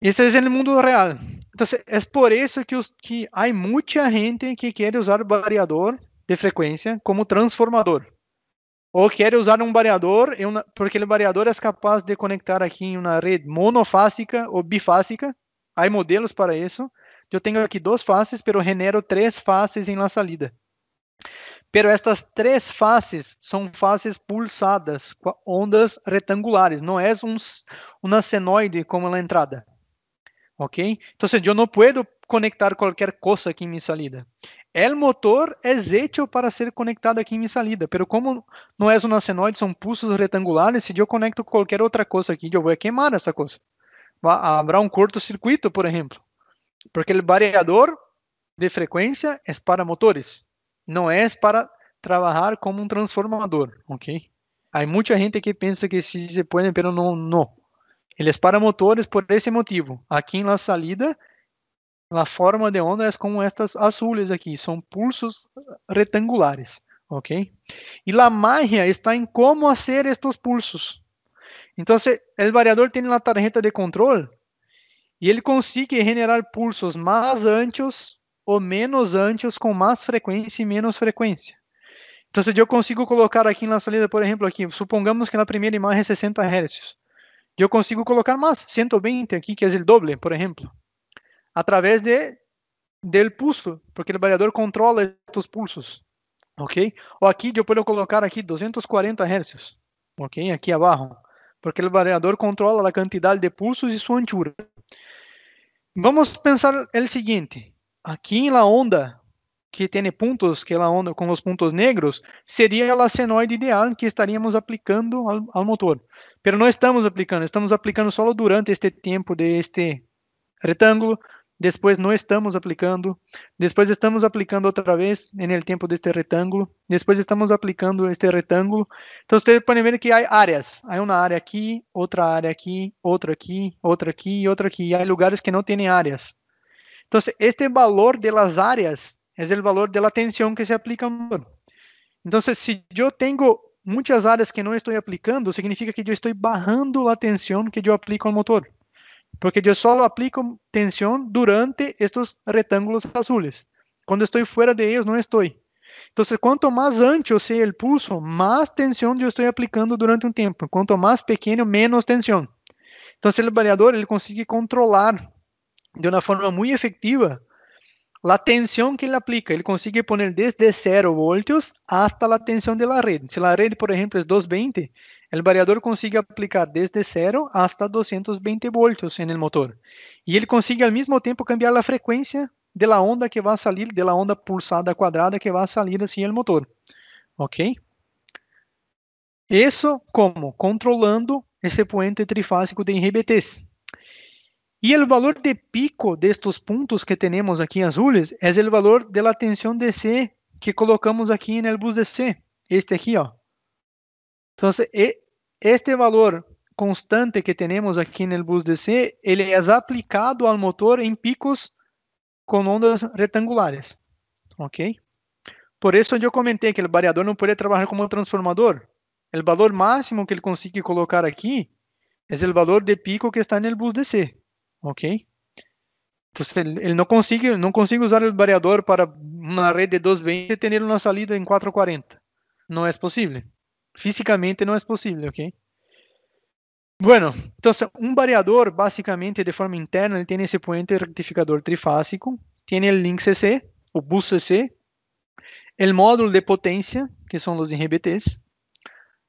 esse é o mundo real. Então é por isso que, os, que há muita gente que quer usar o variador de frequência como transformador. ou quer usar um variador, porque o variador é capaz de conectar aqui em uma rede monofásica ou bifásica. há modelos para isso. Eu tenho aqui duas fases, pero genero três fases em la salida. Pero estas três faces são faces pulsadas com ondas retangulares, não é um, uma senoide como na entrada. ¿ok? Então, eu não posso conectar qualquer coisa aqui em minha salida. o motor é feito para ser conectado aqui em minha salida, pero como não é um senoide, são pulsos rectangulares, se eu conecto qualquer outra coisa aqui, eu vou queimar essa coisa, vai abrir um un cortocircuito, por exemplo, porque o variador de frecuencia é para motores, não é para trabalhar como um transformador, ¿ok? Há muita gente que pensa que sim, se pode, mas não, não. Eles motores por esse motivo. Aqui na salida, a forma de onda é como estas azules aqui, são pulsos retangulares, ok? E a magia está em como fazer estes pulsos. Então, o variador tem na tarjeta de controle e ele consegue generar pulsos mais anchos ou menos anchos com mais frequência e menos frequência. Então, se eu consigo colocar aqui na salida, por exemplo, aqui, supongamos que na primeira imagem é 60 Hz eu consigo colocar mais 120 aqui que é o doble, por exemplo a través de, del pulso, porque o variador controla estes pulsos. ¿Ok? ou aqui eu posso colocar aqui 240 hercios. ¿Ok? aqui abaixo Porque o variador controla a quantidade de pulsos e sua anchura. Vamos pensar o seguinte aqui em la onda que tem pontos que ela onda com os pontos negros seria la senoide ideal que estaríamos aplicando ao motor. mas não estamos aplicando, estamos aplicando só durante este tempo de este depois Después estamos aplicando. Después estamos aplicando outra vez en el deste de este Después estamos aplicando este retângulo, então vocês podem ver que há áreas. há uma área aqui, outra área aqui, outra aqui, outra aqui outra aqui. E há lugares que não têm áreas. então este valor de las áreas é o valor de la que se aplica ao motor. Então se eu tenho muitas áreas que não estou aplicando, significa que eu estou barrando a tensão que eu aplico ao motor. Porque eu só aplico tensão durante estes retângulos azules. Quando estou fora de não estou. Então Entonces, quanto mais ancho seja o pulso, mais tensão eu estou aplicando durante um tempo. Quanto mais pequeno, menos tensão. Então, o variador ele consegue controlar de uma forma muito efetiva a tensão que ele aplica, ele consegue poner desde 0 voltios hasta a tensão de la red. Se a rede, por exemplo, é 220, o variador consegue aplicar desde 0 hasta 220 voltios en el motor. E ele consegue ao mesmo tempo cambiar a frequência de la onda que vai sair, salir, de la onda pulsada cuadrada que vai sair salir hacia motor. ¿Ok? Isso como Controlando esse puente trifásico de RBTs. E o valor de pico de estos puntos que temos aqui azules é o valor de la tensión de C que colocamos aqui no bus de C, este aqui, ó. Então, este valor constante que temos aqui no bus DC, ele é aplicado ao motor em picos com ondas retangulares, ok? Por isso eu comentei que o variador não pode trabalhar como transformador. O valor máximo que ele consegue colocar aqui é o valor de pico que está no bus DC ok? Então, ele não consiga, não consegue usar o variador para uma rede de 220 e ter uma saída em 440. Não é possível. Fisicamente não é possível, ok? Bueno, então um variador basicamente de forma interna ele tem esse puente rectificador trifásico, tem o link CC, o bus CC, o módulo de potência, que são os RBTs.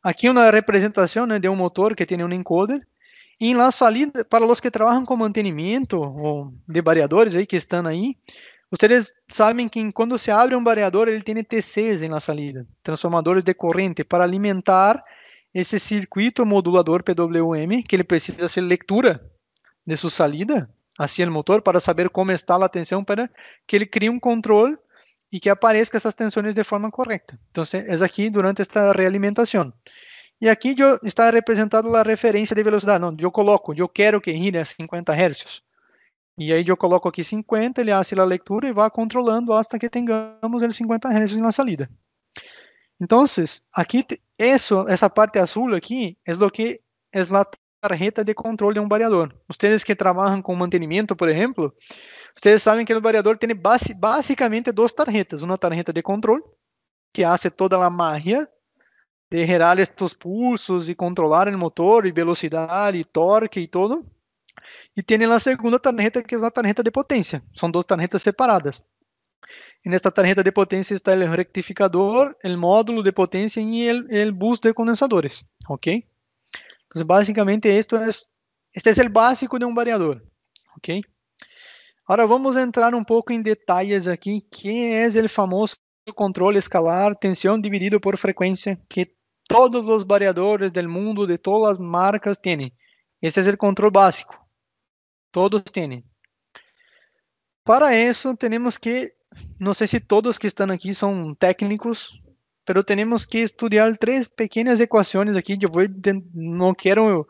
Aqui uma representação de um motor que tem um encoder em en la salida, para os que trabalham com mantenimento ou de variadores aí que estão aí, vocês sabem que quando se abre um variador, ele tem TCs em la salida, transformadores de corrente para alimentar esse circuito modulador PWM que ele precisa ser leitura de sua salida hacia assim, o motor para saber como está a tensão para que ele crie um controle e que apareçam essas tensões de forma correta. Então, é aqui durante esta realimentação. E aqui está representado a referência de velocidade, Não, eu coloco, eu quero que gire a 50 Hz. E aí eu coloco aqui 50, ele hace a leitura e vai controlando até que tenhamos ele 50 Hz na salida. Então, aqui isso, essa parte azul aqui é o que é a tarjeta de controle de um variador. Vocês que trabalham com mantenimento, por exemplo, vocês sabem que o variador tem basicamente duas tarjetas, uma tarjeta de controle que hace toda a magia gerar estes pulsos e controlar o motor e velocidade e torque e todo. E tem a segunda tarjeta, que é a tarjeta de potência. São duas tarjetas separadas. E nesta tarjeta de potência está o rectificador, o módulo de potência e o bus de condensadores. Ok? Então, basicamente, isto é, este é o básico de um variador. Ok? Agora vamos entrar um pouco em detalhes aqui. Que é o famoso controle escalar, tensão dividido por frecuencia, que todos os variadores del mundo, de todas as marcas, têm esse é o controle básico. Todos têm Para isso temos que, não sei se todos que estão aqui são técnicos, mas temos que estudar três pequenas equações aqui eu vou não quero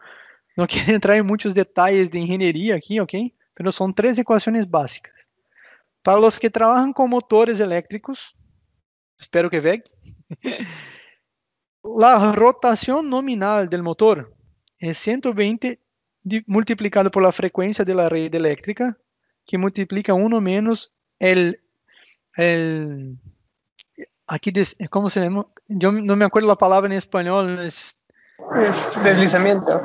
não quero entrar em muitos detalhes de engenharia aqui ¿ok? mas são três equações básicas. Para os que trabalham com motores elétricos espero que vean. La rotación nominal del motor es 120 multiplicado por la frecuencia de la red eléctrica, que multiplica 1 menos el, el aquí, ¿cómo se llama? Yo no me acuerdo la palabra en español. Es, es deslizamiento.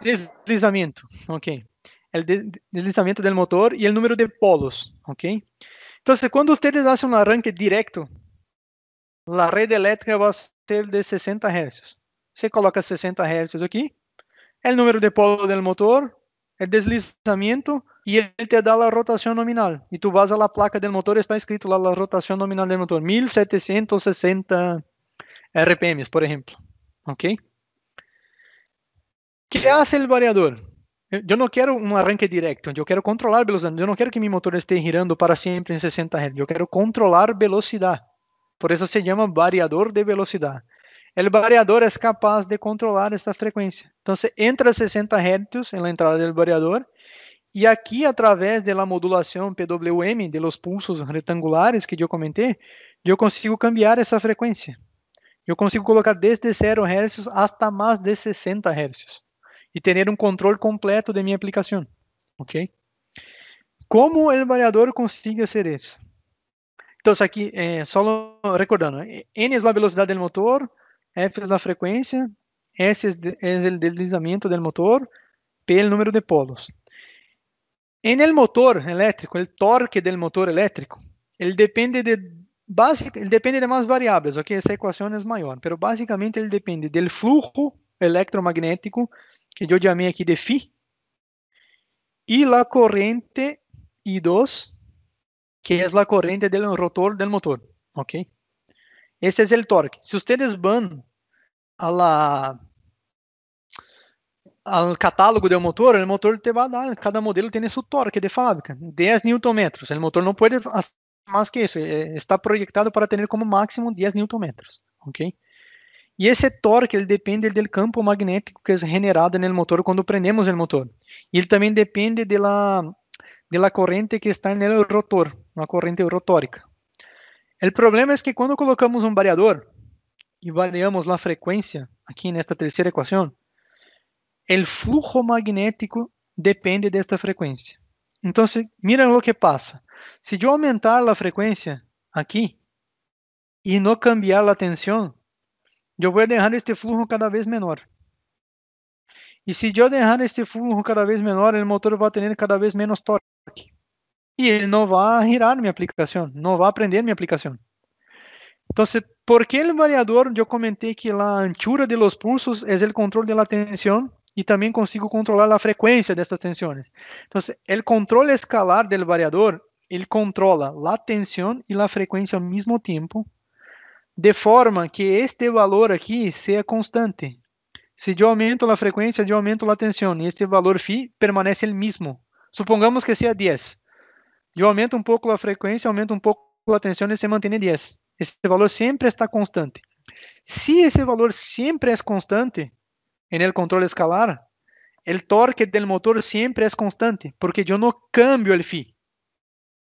Deslizamiento, ok. El deslizamiento del motor y el número de polos, ok. Entonces, cuando ustedes hacen un arranque directo a rede elétrica vai ser de 60 Hz. Você coloca 60 Hz aqui, é o número de polo do motor, é deslizamento e ele te dá a rotação nominal. E tu vas a la placa do motor, está escrito lá a rotação nominal do motor, 1760 RPMs, por exemplo. Ok? O que hace o variador? Eu não quero um arranque direto, eu quero controlar velocidade. Eu não quero que meu motor esteja girando para sempre em 60 Hz, eu quero controlar velocidade. Por isso se chama variador de velocidade. O variador é capaz de controlar esta frequência. Então entra 60 Hz na entrada do variador e aqui, através da modulação PWM, de los pulsos retangulares que eu comentei, eu consigo cambiar essa frequência. Eu consigo colocar desde 0 Hz até mais de 60 Hz e ter um controle completo de minha aplicação. Ok? Como o variador consegue fazer isso? Então, isso aqui, é, só recordando, né? N é a velocidade do motor, F é a frequência, S é, é o deslizamento do motor, P é o número de polos. En el é motor elétrico, el torque del motor elétrico, ele depende de basic, ele depende de mais variáveis, ok? Essa equação é maior, mas basicamente ele depende do flujo electromagnético, que eu chamei aqui de φ, e la corrente I2 que é a corrente do rotor do motor. ¿Ok? Esse é o torque. Se vocês vão ao catálogo do motor, o motor te vai dar, cada modelo tem seu torque de fábrica, 10 Nm. O motor não pode fazer mais que isso. É, está projetado para ter como máximo 10 Nm. ¿Ok? E esse torque ele depende do campo magnético que é generado no motor quando prendemos o motor. E ele também depende da de corrente que está no rotor uma corrente rotórica. O problema é que quando colocamos um variador e variamos a frequência aqui nesta terceira equação, o fluxo magnético depende desta frequência. Então, mira o que passa. Se eu aumentar a frequência aqui e não cambiar a tensão, eu vou deixar este fluxo cada vez menor. E se eu deixar este fluxo cada vez menor, o motor vai ter cada vez menos torque y él no va a girar mi aplicación, no va a aprender mi aplicación. Entonces, ¿por qué el variador? Yo comenté que la anchura de los pulsos es é el control de la tensión y también consigo controlar la frecuencia de estas tensiones. Entonces, el control escalar del variador, él controla la tensión y la frecuencia al mismo tiempo, de forma que este valor aquí sea constante. Si yo aumento la frecuencia, yo aumento la tensión y este valor φ permanece el mismo. Supongamos que sea 10. Eu aumento um pouco a frequência, aumento um pouco a tensão e se mantém em 10. Esse valor sempre está constante. Se esse valor sempre é constante, em el controle escalar, o torque del motor sempre é constante, porque eu não cambio o fi.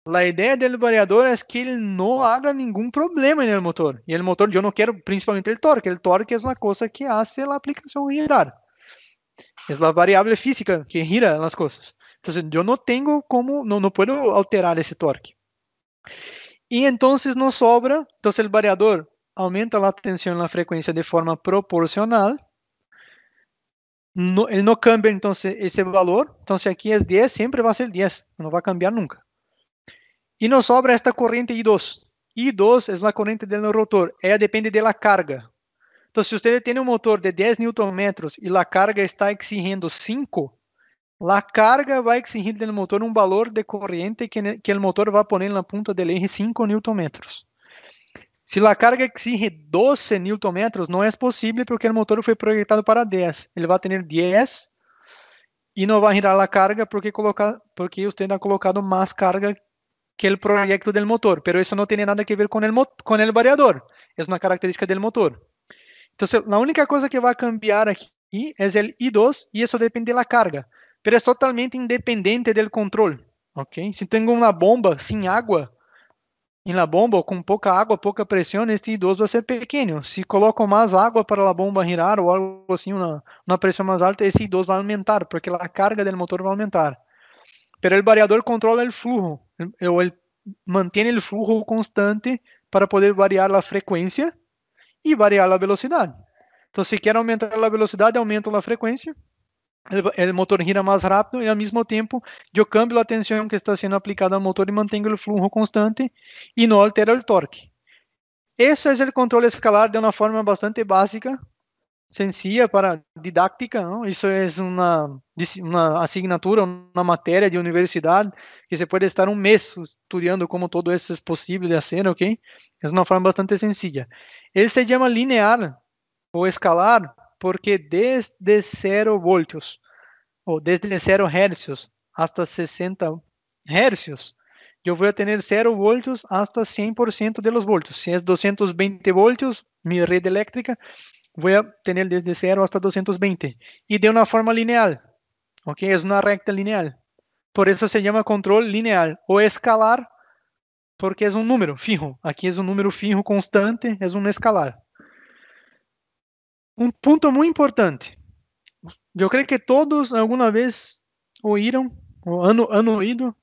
A ideia del variador é que ele não haja nenhum problema no motor. E o motor, eu não quero principalmente o torque. O torque é uma coisa que hace a aplicação girar. É a variável física que gira as coisas eu não tenho como, não, não puedo alterar esse torque. E então nos sobra, então o variador aumenta a tensão a frequência de forma proporcional. No, ele não cambia então esse valor, então se aqui é 10, sempre vai ser 10, não vai cambiar nunca. E nos sobra esta corrente I2. I2 é a corrente do rotor, ela depende la carga. Então, se você tem um motor de 10 Nm e a carga está exigindo 5, La carga vai que se motor um valor de que, que o motor vai pôr poner en la punta del eje 5 Nm. Se a carga exige 12 Nm, não é possível porque o motor foi projetado para 10. Ele vai ter 10 e não vai girar a carga porque colocar porque você tem colocado mais carga que o projeto do motor. Mas isso não tem nada a ver com o com o variador. é uma característica do motor. Então, a única coisa que vai cambiar aqui é o I2 e isso depende da carga pero é totalmente independente do controle. Ok? Se tem uma bomba sem água, em la bomba, com pouca água, pouca pressão, este idoso vai ser pequeno. Se coloco mais água para a bomba girar ou algo assim, uma, pressão mais alta, esse idoso vai aumentar, porque a carga do motor vai aumentar. Pero o variador controla o flujo, ou ele mantém o flujo constante para poder variar a frequência e variar a velocidade. Então, se quer aumentar a velocidade, aumenta a frequência o motor gira mais rápido e, ao mesmo tempo, eu cambio a tensão que está sendo aplicada ao motor mantenho o fluxo constante e não altero o torque. Esse é o controle escalar de uma forma bastante básica, sencilla para didática. Isso é uma, uma asignatura, uma matéria de universidade que você pode estar um mês estudando como todo isso é possível de ser, ok? É uma forma bastante sencilla. Ele se chama linear ou escalar porque desde 0 voltios ou desde 0 hercios hasta 60 hercios, eu vou ter 0 voltios hasta 100% de los voltios. Se é 220 voltios, minha rede elétrica, vou ter desde 0 hasta 220. E de uma forma lineal, ok? É uma recta lineal. Por isso se chama controle lineal, ou escalar, porque é um número fijo. Aqui é um número fijo constante, é um escalar um ponto muito importante. Eu creio que todos alguma vez ouviram ou ano han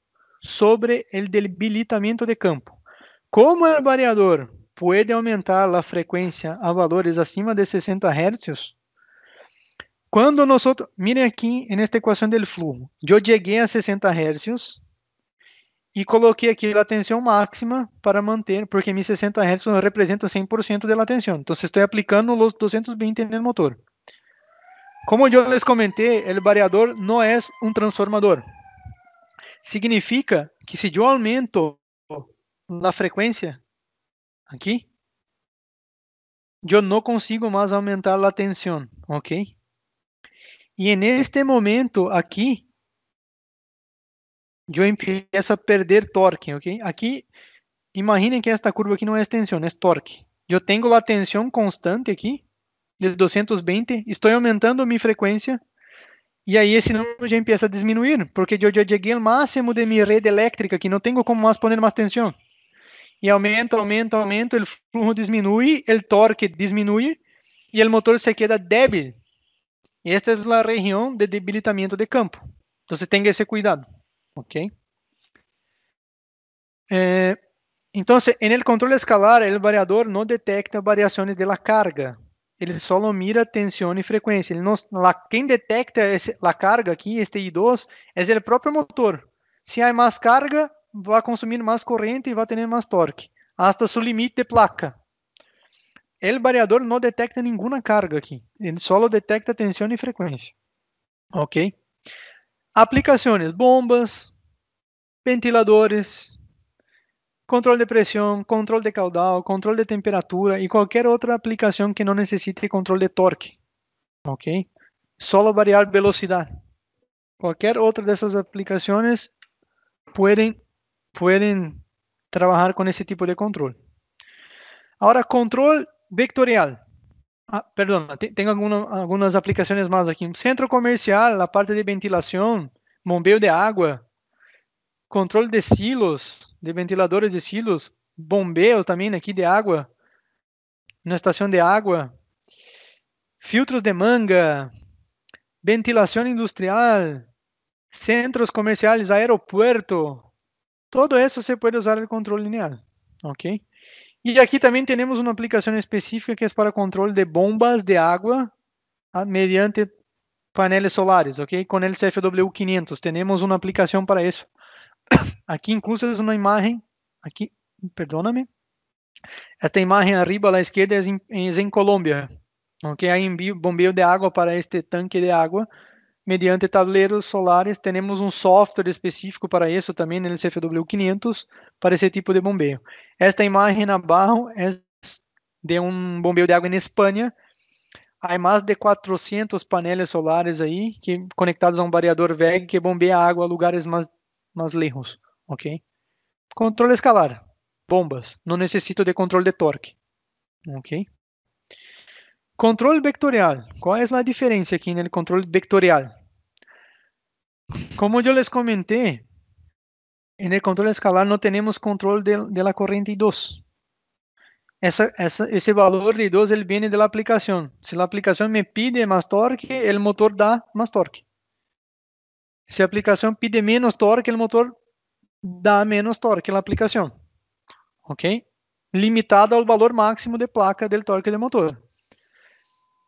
sobre o debilitamento de campo. Como o variador pode aumentar a frequência a valores acima de 60 Hz, quando nós, miren aqui nesta equação do flujo, eu cheguei a 60 Hz, e coloquei aqui a tensão máxima para manter, porque 1060 Hz representa 100% da tensão. Então, estou aplicando os 220 no motor. Como eu les comentei, o variador não é um transformador. Significa que se eu aumento a frequência aqui, eu não consigo mais aumentar a tensão, ok? E neste momento aqui, eu empiezo a perder torque, ¿ok? Aqui, imaginen que esta curva aqui não é tensão, é torque. Eu tenho a tensão constante aqui de 220, estou aumentando minha frequência e aí esse número já começa a diminuir, porque eu já cheguei ao máximo de minha rede elétrica, que não tenho como mais pôr mais tensão. E aumenta, aumenta, aumenta, o fluxo diminui, o torque diminui e o motor se queda débil. Esta é a região de debilitamento de campo. Então, você tem que cuidado. Ok. É, então, entonces, en el control escalar, o variador não detecta variações de la carga. Ele só mira tensão e frequência. Quem detecta a la carga aqui, este I2, é o próprio motor. Se há mais carga, vai consumir mais corrente e vai ter mais torque, hasta su limite de placa. O variador não detecta nenhuma carga aqui. Ele só detecta tensão e frequência. Ok. Aplicaciones, bombas, ventiladores, control de presión, control de caudal, control de temperatura y cualquier otra aplicación que no necesite control de torque. ¿Ok? Solo variar velocidad. Cualquier otra de esas aplicaciones pueden, pueden trabajar con ese tipo de control. Ahora, control vectorial. Ah, perdona, Tem alguna, algunas aplicaciones mais aqui. centro comercial, a parte de ventilação, bombeio de agua, controle de silos, de ventiladores de silos, bombeio também aqui de agua, na estação de agua, filtros de manga, ventilação industrial, centros comerciales, aeroporto. Todo isso se pode usar o controle lineal. ¿Ok? E aqui também temos uma aplicação específica que é para controle de bombas de água ah, mediante paneles solares, ok? Com o CFW500, temos uma aplicação para isso. Aqui incluso é uma imagem, aqui, perdona-me, esta imagem arriba à esquerda é em, é em Colômbia, ok? Aí bombeio de água para este tanque de água mediante tableros solares. Temos um software específico para isso também, né, no CFW 500, para esse tipo de bombeio. Esta imagem abaixo é de um bombeio de água na Espanha. Há mais de 400 painéis solares aí, que, conectados a um variador VEG que bombeia água a lugares mais, mais lejos, ok? Controle escalar, bombas, não necessito de controle de torque, ok? Control vectorial. ¿Cuál es la diferencia aquí en el control vectorial? Como yo les comenté, en el control escalar no tenemos control de, la corriente 2. Esa, ese valor de 2 él viene de la aplicación. Si la aplicación me pide más torque, el motor da más torque. Si la aplicación pide menos torque, el motor da menos torque la aplicación. ¿Ok? Limitado al valor máximo de placa del torque del motor.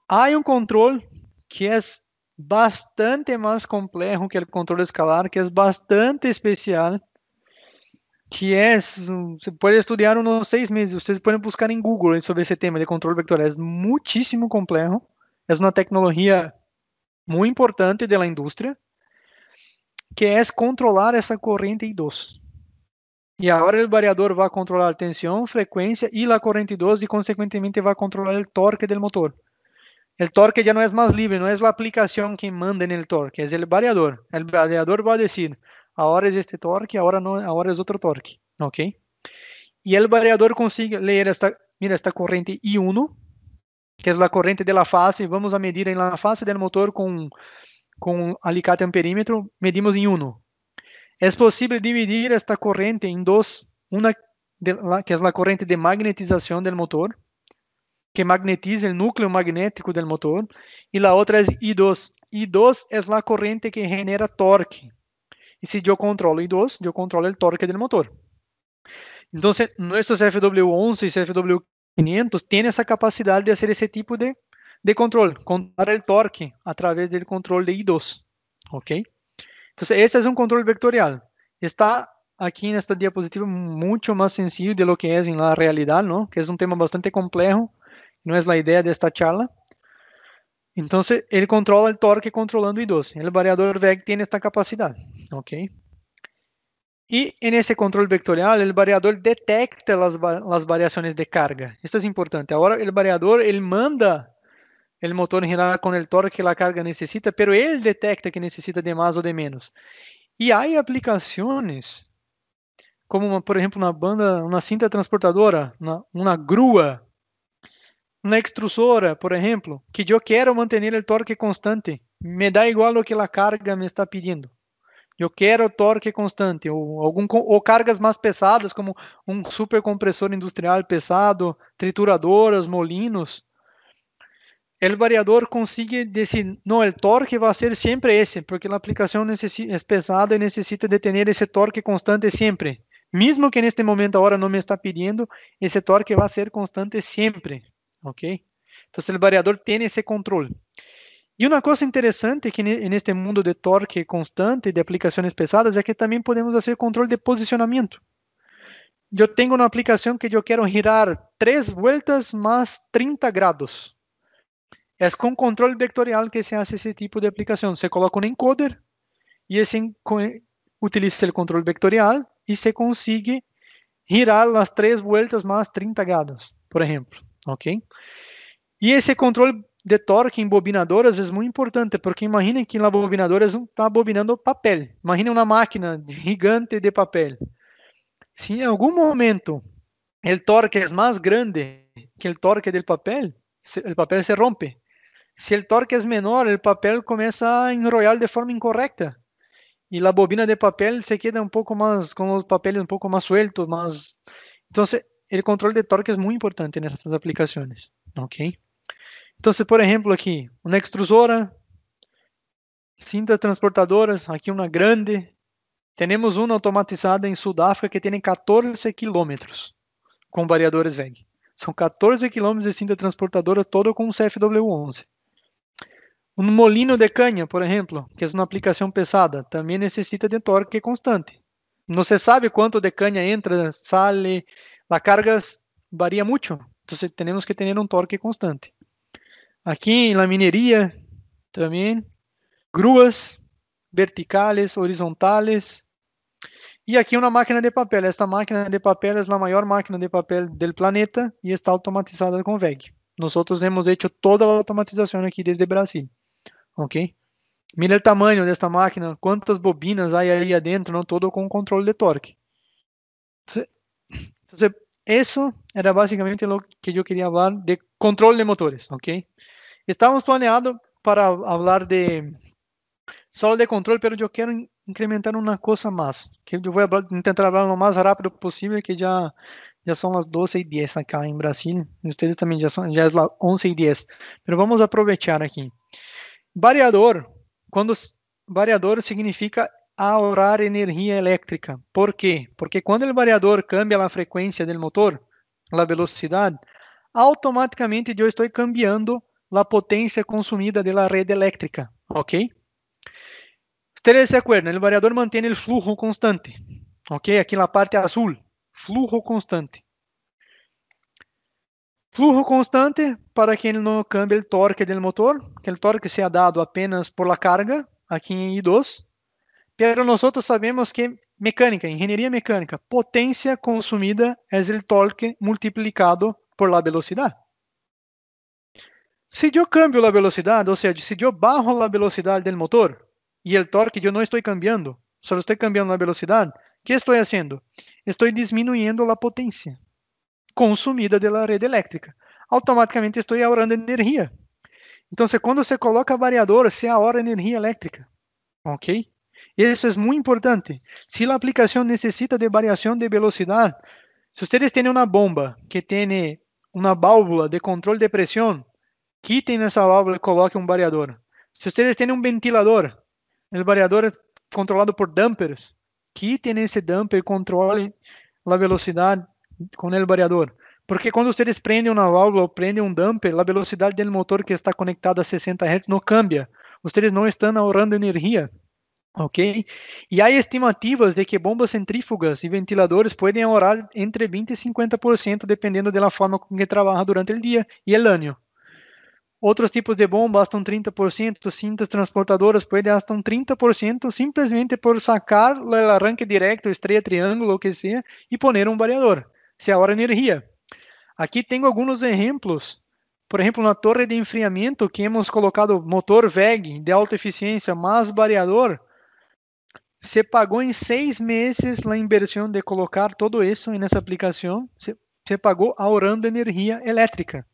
Há um controle que é bastante mais complexo que o controle escalar, que é bastante especial, que é, você pode estudar uns seis meses, vocês podem buscar em Google sobre esse tema de controle vectorial, é muitíssimo complexo, é uma tecnologia muito importante da indústria, que é controlar essa corrente I2. E agora o variador vai controlar a tensão, frequência e a corrente 2 e, consequentemente, vai controlar o torque do motor el torque ya no es más libre, no es la aplicación que manda en el torque, es el variador. El variador va a decir, ahora es este torque, ahora no, ahora es otro torque, ¿ok? Y el variador consigue leer esta, mira, esta corriente I1, que es la corriente de la fase, vamos a medir en la fase del motor con, con alicate amperímetro, medimos en 1. Es posible dividir esta corriente en dos, una de la, que es la corriente de magnetización del motor, que magnetiza o núcleo magnético do motor, e a outra é I2. I2 é a corrente que genera torque. E se eu controlo I2, eu controlo o torque do motor. Então, nossos FW11 e FW500 têm essa capacidade de fazer esse tipo de, de controle, controlar o torque através do controle de I2. Ok? Então, esse é um controle vectorial. Está aqui nesta diapositiva muito mais sencillo de lo que é na realidade, não? que é um tema bastante complexo não é a ideia de esta charla. Então ele controla o torque controlando I2. É o variador VEG tem esta capacidade, ¿ok? E nesse controle control vectorial, o variador detecta as variações de carga. Isso é importante. Agora, o variador, ele manda o motor girar com o torque que a carga necessita, mas ele detecta que necessita de mais ou de menos. E há aplicaciones, como por exemplo na banda, una cinta transportadora, uma, una grúa, uma extrusora, por exemplo, que eu quero manter o torque constante, me da igual o que a carga me está pidiendo. Eu quero torque constante ou algún, ou cargas mais pesadas como um supercompresor industrial pesado, trituradoras, molinos. O variador consegue dizer, não, o torque vai ser sempre esse, porque a aplicação é pesada e necessita de tener esse torque constante sempre, mesmo que en este momento agora não me está pidiendo, Esse torque vai ser constante sempre ok? Então, o variador tem esse controle. E uma coisa interessante que neste mundo de torque constante de aplicações pesadas é que também podemos fazer controle de posicionamento. Eu tenho uma aplicação que eu quero girar três voltas mais 30 graus. É com controle vectorial que se faz esse tipo de aplicação. Você coloca um encoder e esse utiliza o controle vectorial e você consegue girar as três voltas mais 30 graus, por exemplo ok? E esse controle de torque em bobinadoras é muito importante, porque imaginem que na bobinadora não está bobinando papel. Imaginem uma máquina gigante de papel. Se em algum momento o torque é mais grande que o torque do papel, o papel se rompe. Se o torque é menor, o papel começa a enrolar de forma incorreta. E a bobina de papel se queda um pouco mais, com os papéis um pouco mais sueltos, mais... Entonces, ele controle de torque é muito importante nessas aplicações, ok? ¿ok? Então, se por exemplo aqui uma extrusora, cintas transportadoras, aqui uma grande. temos uma automatizada em Sudáfrica que tem 14 quilômetros com variadores VEG. São 14 quilômetros de cinta transportadora toda com CFW11. Um molino de canha, por exemplo, que é uma aplicação pesada, também necessita de torque constante. Não se sabe quanto de canha entra, sale, a carga varia muito, então temos que ter um torque constante. Aqui na mineria também, gruas grúas verticales, horizontales. E aqui uma máquina de papel. Esta máquina de papel é a maior máquina de papel do planeta e está automatizada com VEG. Nós temos feito toda a automatização aqui desde Brasil. Ok? Mira o tamanho desta máquina, quantas bobinas há aí adentro, não todo com controle de torque. Entonces, eso era básicamente lo que yo quería hablar de control de motores, ¿ok? Estábamos planeados para hablar de solo de control, pero yo quiero incrementar una cosa más, que yo voy a hablar, intentar hablar lo más rápido posible, que ya, ya son las 12 y 10 acá en Brasil, ustedes también ya, son, ya es las 11 y 10, pero vamos a aprovechar aquí. Variador, cuando variador significa a ahorrar energia elétrica. ¿Por quê? Porque quando o variador cambia a frequência do motor, a velocidade, automaticamente eu estou cambiando a potência consumida de la red eléctrica, ¿ok? Vocês se acuerdan, o variador mantém o flujo constante, ¿ok? Aqui na parte azul, flujo constante. Flujo constante para que ele não cambie o torque do motor, que o torque seja dado apenas por la carga, aqui em I2, Pero nosotros sabemos que mecânica, engenharia mecânica, potência consumida é o torque multiplicado por la velocidade. Se eu cambio a velocidade, ou seja, se eu barro a velocidade do motor e o torque eu não estou cambiando, só estou cambiando a velocidade, que estou fazendo? Estou diminuindo a potência consumida da rede elétrica. Automaticamente estou ahorrando energia. Então, quando você coloca variador, você ahorra energia elétrica. Ok? Isso é muito importante. Se a aplicação necessita de variação de velocidade, se vocês têm uma bomba que tem uma válvula de control de presión, quiten essa válvula e coloquem um variador. Se vocês têm um ventilador, o variador controlado por dampers, quiten esse damper e controlem a velocidade com o variador. Porque quando vocês prendem uma válvula ou prendem um damper, a velocidade do motor que está conectada a 60 Hz não cambia. Vocês não estão ahorrando energia. Ok? E há estimativas de que bombas centrífugas e ventiladores podem orar entre 20% e 50%, dependendo da forma com que trabalha durante o dia e o ano. Outros tipos de bombas estão 30%, cintas transportadoras podem estar 30% simplesmente por sacar o arranque direto, estreia, triângulo, o que seja, e pôr um variador. Se a hora energia. Aqui tenho alguns exemplos por exemplo, na torre de enfriamento que hemos colocado motor VEG de alta eficiência mais variador, você pagou em seis meses a inversão de colocar todo isso nessa aplicação. Você pagou ahorrando energia elétrica.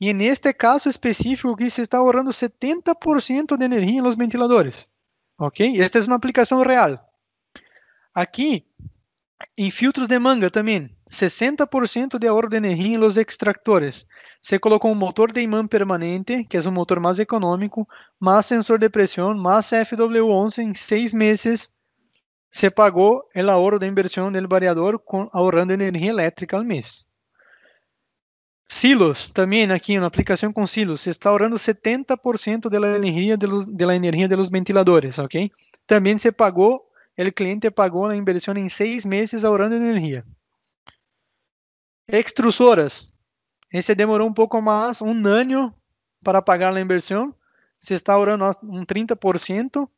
E neste caso específico, que você está ahorrando 70% de energia nos ventiladores. Ok? Esta é uma aplicação real. Aqui, em filtros de manga também, 60% de ahorro de energia nos extractores. Você colocou um motor de imã permanente, que é um motor mais econômico, mais sensor de pressão, mais FW11 em seis meses se pagou o ahorro de inversão del variador ahorrando energia elétrica al mês. Silos, também aqui uma aplicação com silos, se está ahorrando 70% da energia, de, los, de la ventiladores, ¿ok? Também se pagou, o cliente pagou a inversão em seis meses ahorrando energia. Extrusoras, esse demorou um pouco mais, um ano para pagar a inversão, se está ahorrando um 30%.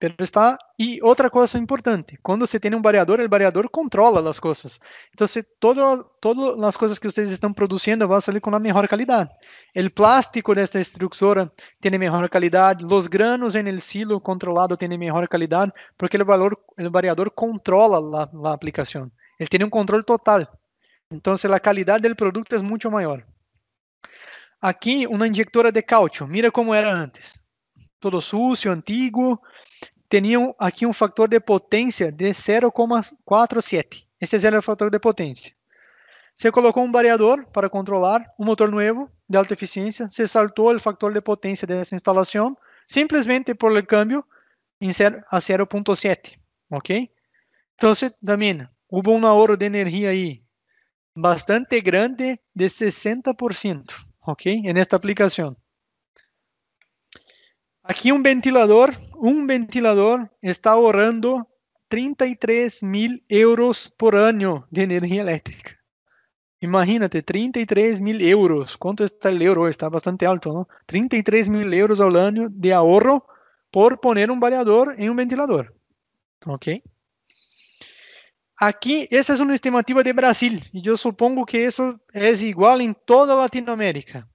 Pero está e outra coisa importante, quando você tem um variador, o variador controla as coisas. Então, todo todas as coisas que vocês estão produzindo vão sair com a melhor qualidade. O plástico desta estrutura tem a melhor qualidade, os granos em el silo controlado tem melhor qualidade, porque o valor, o variador controla a aplicação. Ele tem um controle total. Então, a qualidade do produto é muito maior. Aqui, uma injetora de caucho. Mira como era antes todo sucio, antigo, tinham aqui um fator de potência de 0,47. Esse zero é o fator de potência. Você colocou um variador para controlar um motor novo de alta eficiência, você saltou o fator de potência dessa instalação simplesmente por o câmbio em zero, a 0.7, ok? Então, também houve um ahorro de energia aí bastante grande de 60%, ok? Nesta aplicação. Aqui um ventilador, um ventilador está ahorrando 33 mil euros por ano de energia elétrica. Imagínate, 33 mil euros. quanto está o euro? Está bastante alto, não? 33 mil euros ao ano de ahorro por poner um variador em um ventilador. ¿Ok? Aqui essa é uma estimativa de Brasil. e eu supongo que isso é igual em toda Latinoamérica.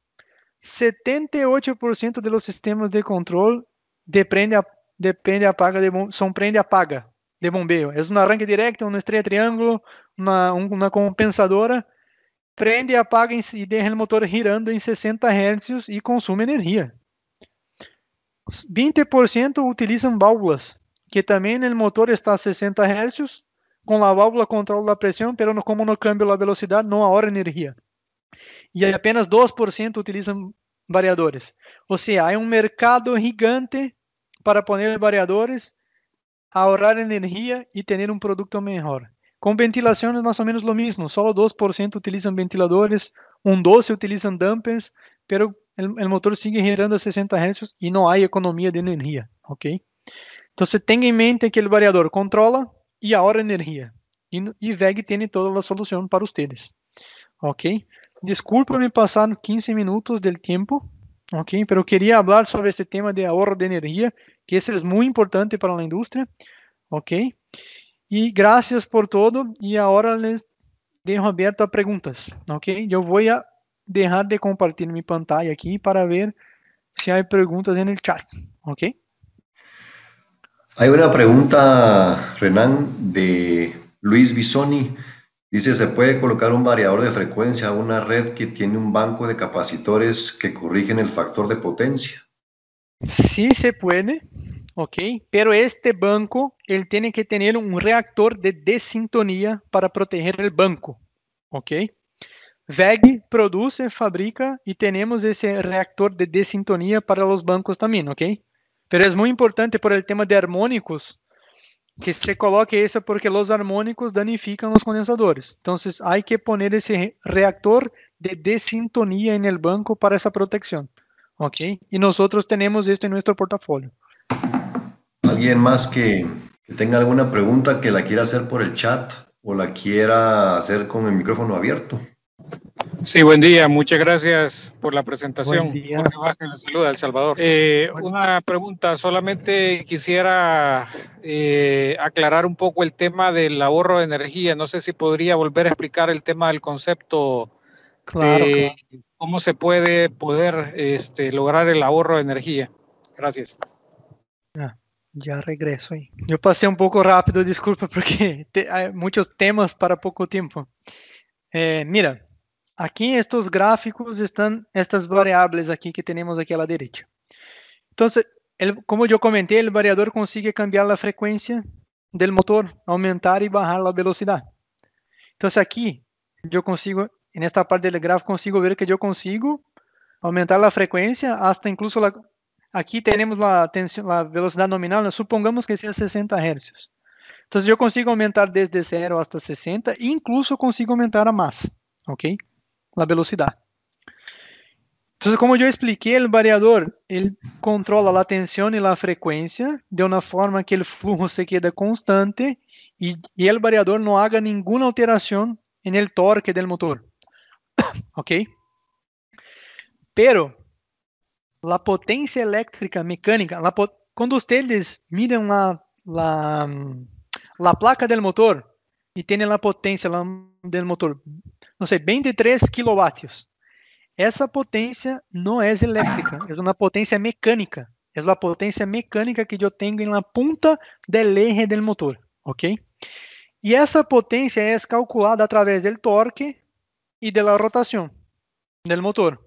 78% dos sistemas de controle depende a, depende a paga de são prende a paga de bombeio. É um arranque direto, uma estreia triângulo, uma, uma compensadora. Prende e apaga e deixa o motor girando em 60 Hz e consome energia. 20% utilizam válvulas, que também o motor está a 60 Hz, com a válvula controla a pressão, mas como no câmbio a velocidade não a hora energia e apenas 2% utilizam variadores. Ou seja, há um mercado gigante para poner variadores, ahorrar energia e ter um produto melhor. Com ventilação é mais ou menos o mesmo, só 2% utilizam ventiladores, um 12% utilizam dampers, mas o motor sigue girando a 60 Hz e não há economia de energia, ok? Então, tenha em mente que o variador controla e ahorra energia. E, e VEG tem toda a solução para vocês, ok? Desculpe-me pasar 15 minutos do tempo, ¿ok? Mas queria falar sobre esse tema de ahorro de energia, que esse é muito importante para a indústria, ¿ok? E graças por todo e agora les dejo abierto a perguntas, ¿ok? Eu vou deixar de compartilhar minha pantalla aqui para ver se há perguntas no chat, ¿ok? Há uma pergunta Renan, de Luis Bisoni. Dice, se puede colocar un variador de frecuencia a una red que tiene un banco de capacitores que corrigen el factor de potencia. Sí se puede, ok, pero este banco, él tiene que tener un reactor de desintonía para proteger el banco, ok. VEG produce, fabrica y tenemos ese reactor de desintonía para los bancos también, ok. Pero es muy importante por el tema de armónicos, que se coloque eso porque los armónicos danifican los condensadores. Entonces hay que poner ese reactor de desintonía en el banco para esa protección. Ok? y nosotros tenemos esto en nuestro portafolio alguien más que, tenga alguna pregunta que la quiera hacer por el chat o la quiera hacer con el micrófono abierto? Sí, buen día. Muchas gracias por la presentación. Jorge Salvador. Eh, una pregunta, solamente quisiera eh, aclarar un poco el tema del ahorro de energía. No sé si podría volver a explicar el tema del concepto de cómo se puede poder este, lograr el ahorro de energía. Gracias. ya regreso. Yo pasé un poco rápido, disculpa, porque hay muchos temas para poco tiempo. Eh, mira, Aqui estes gráficos estão estas variáveis aqui que temos aqui à direita. Então, como eu comentei, o variador consegue cambiar a frequência do motor, aumentar e bajar a velocidade. Então, aqui eu consigo, nesta parte do gráfico, consigo ver que eu consigo aumentar a frequência até incluso la, aqui temos a, velocidade nominal, né? supongamos que seja 60 Hz. Então, eu consigo aumentar desde 0 até 60, incluso consigo aumentar a massa, ok? a velocidade. Então, como eu expliquei, o variador ele controla a tensão e a frequência de uma forma que o fluxo se queda constante e, e o variador não haga nenhuma alteração no torque do motor. ¿Ok? Pero a potência elétrica mecânica, quando vocês miram a, miran la, placa do motor, e tem a potência lá do motor, não sei, 23 kW. Essa potência não é elétrica, é uma potência mecânica. É a potência mecânica que eu tenho na ponta da lente do motor, ok? E essa potência é calculada através do torque e da rotação do motor.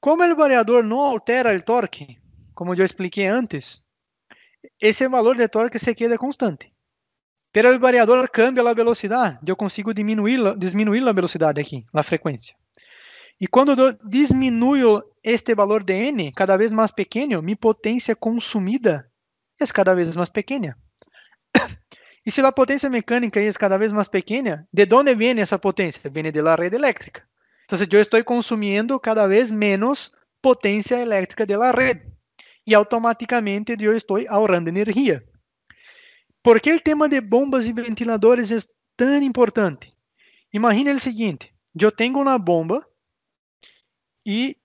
Como o variador não altera o torque, como eu expliquei antes, esse valor de torque se queda constante. Pelo variador cambia a velocidade, eu consigo diminuir, diminuir a velocidade aqui, a frequência. E quando eu diminuo este valor de n cada vez mais pequeno, minha potência consumida é cada vez mais pequena. E se a potência mecânica é cada vez mais pequena, de onde vem essa potência? Vem da rede elétrica. Então, eu estou consumindo cada vez menos potência elétrica da rede. E automaticamente eu estou ahorrando energia. Por que o tema de bombas e ventiladores é tão importante? Imagina o seguinte: eu tenho uma bomba e,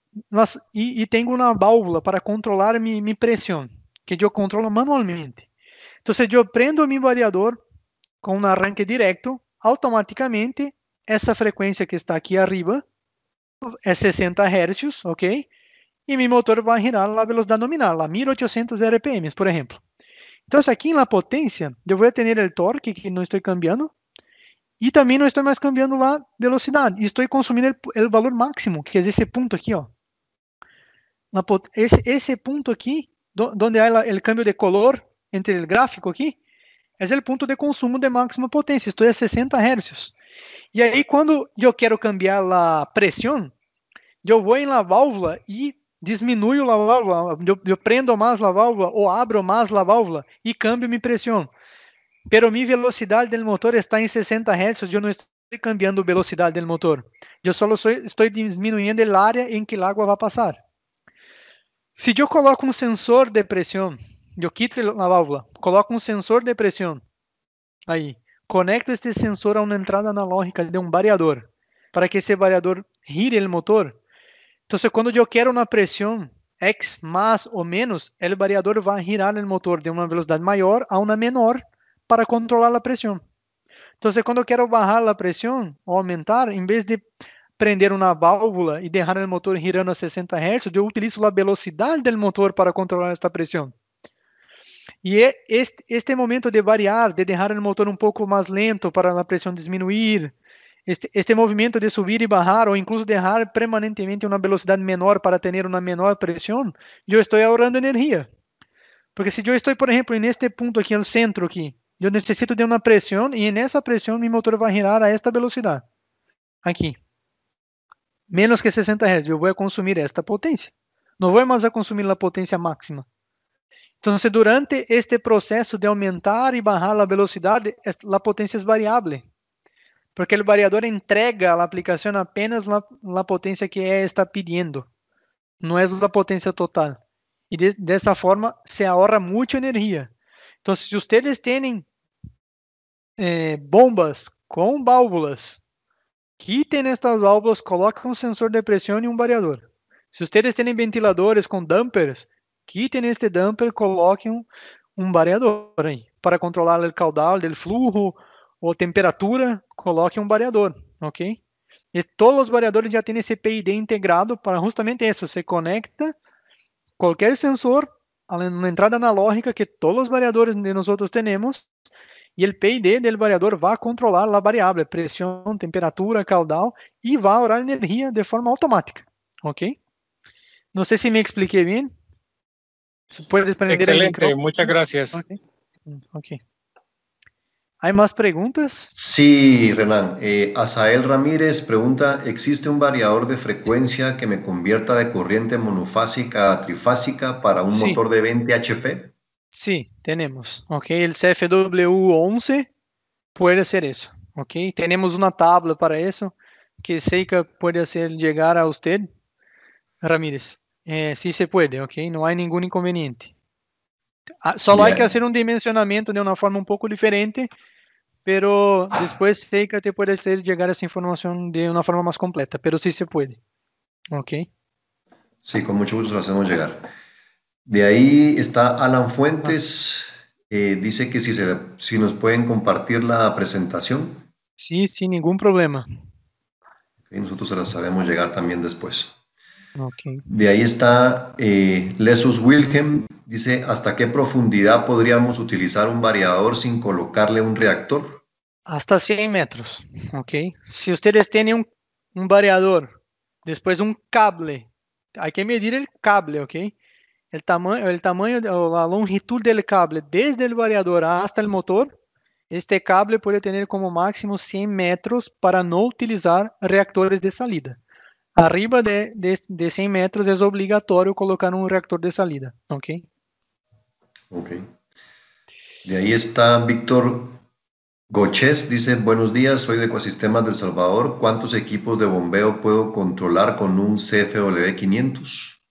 e, e tenho uma válvula para controlar minha, minha pressão, que eu controlo manualmente. Então, se eu prendo meu variador com um arranque direto, automaticamente essa frequência que está aqui arriba é 60 Hz, ok? E meu motor vai girar a velocidade nominal, a 1800 RPM, por exemplo. Então, aqui na la eu vou voy o torque que não estou cambiando e também não estou mais cambiando lá velocidade e estou consumindo o valor máximo, que é esse ponto aqui Ó. esse esse ponto aqui, aquí, oh. donde hay cambio de color entre o gráfico aqui, é o ponto de consumo de máxima potência estou a 60 Hz. e aí quando eu quero cambiar a pressão, eu vou em la válvula e diminuo a válvula, eu, eu prendo mais a válvula ou abro mais a válvula e cambio minha pressão. Pero minha velocidade do motor está em 60 Hz, eu não estou cambiando a velocidade do motor. Eu só estou diminuindo a área em que a água vai passar. Se eu coloco um sensor de pressão, eu quito a válvula, coloco um sensor de pressão, aí, conecto este sensor a uma entrada analógica de um variador, para que esse variador gire o motor então, quando eu quero uma pressão X mais ou menos, o variador vai girar o motor de uma velocidade maior a uma menor para controlar a pressão. Então, quando eu quero bajar a pressão ou aumentar, em vez de prender uma válvula e deixar o motor girando a 60 Hz, eu utilizo a velocidade do motor para controlar esta pressão. E é este, este momento de variar, de deixar o motor um pouco mais lento para a pressão diminuir, este, este, de subir e bajar ou incluso dejar permanentemente una velocidad menor para tener una menor presión, yo estoy ahorrando energía. Porque si yo estoy, por ejemplo, en este punto aquí, en el centro aquí, yo necesito de una presión y en esa presión mi motor va a girar a esta velocidad. Aquí. Menos que 60 Hz. Yo voy a consumir esta potencia. No voy más a consumir la potencia máxima. Entonces, durante este proceso de aumentar y bajar la velocidad, la potencia es é variable porque o variador entrega a aplicação apenas na potência que está pedindo, não é a potência total. E de, dessa forma se ahorra muita energia. Então, se vocês têm eh, bombas com válvulas, quitem estas válvulas, coloquem um sensor de pressão e um variador. Se vocês têm ventiladores com dampers, quitem este damper, coloquem um, um variador aí, para controlar o caudal, o fluxo, ou temperatura, coloque um variador, ok? E todos os variadores já têm esse PID integrado para justamente isso. Você conecta qualquer sensor na entrada analógica que todos os variadores de nós outros temos e o PID do variador vai controlar a variável pressão, temperatura, caudal e vai orar energia de forma automática, ok? Não sei se me expliquei bem. Excelente, muitas gracias. Ok. okay. ¿Hay más preguntas? Sí, Renan. Eh, Asael Ramírez pregunta, ¿existe un variador de frecuencia que me convierta de corriente monofásica a trifásica para un motor de 20 HP? Sí, tenemos. Okay, el CFW11 puede ser eso. Okay, tenemos una tabla para eso que Seika puede hacer llegar a usted, Ramírez. Eh, sí se puede, okay. no hay ningún inconveniente. Ah, solo hay que hacer un dimensionamiento de una forma un poco diferente, pero después sé que te puede ser llegar esa información de una forma más completa, pero sí se puede. ¿Ok? Sí, con mucho gusto la hacemos llegar. De ahí está Alan Fuentes, dice que si, si nos pueden compartir la presentación. Sí, sin ningún problema. nosotros se la sabemos llegar también después. De ahí está eh, Lesus Wilhelm, dice, ¿hasta qué profundidad podríamos utilizar un variador sin colocarle un reactor? Hasta 100 metros, ok. Si ustedes tienen un, variador, después un cable, hay que medir el cable, ok. El tamaño, el tamaño o la longitud del cable desde el variador hasta el motor, este cable puede tener como máximo 100 metros para no utilizar reactores de salida. Arriba de, de, 100 metros es obligatorio colocar un reactor de salida, ok? Ok. De ahí está Víctor Góchez, dice, buenos días, soy de Ecosistemas del Salvador. ¿Cuántos equipos de bombeo puedo controlar con un CFW 500?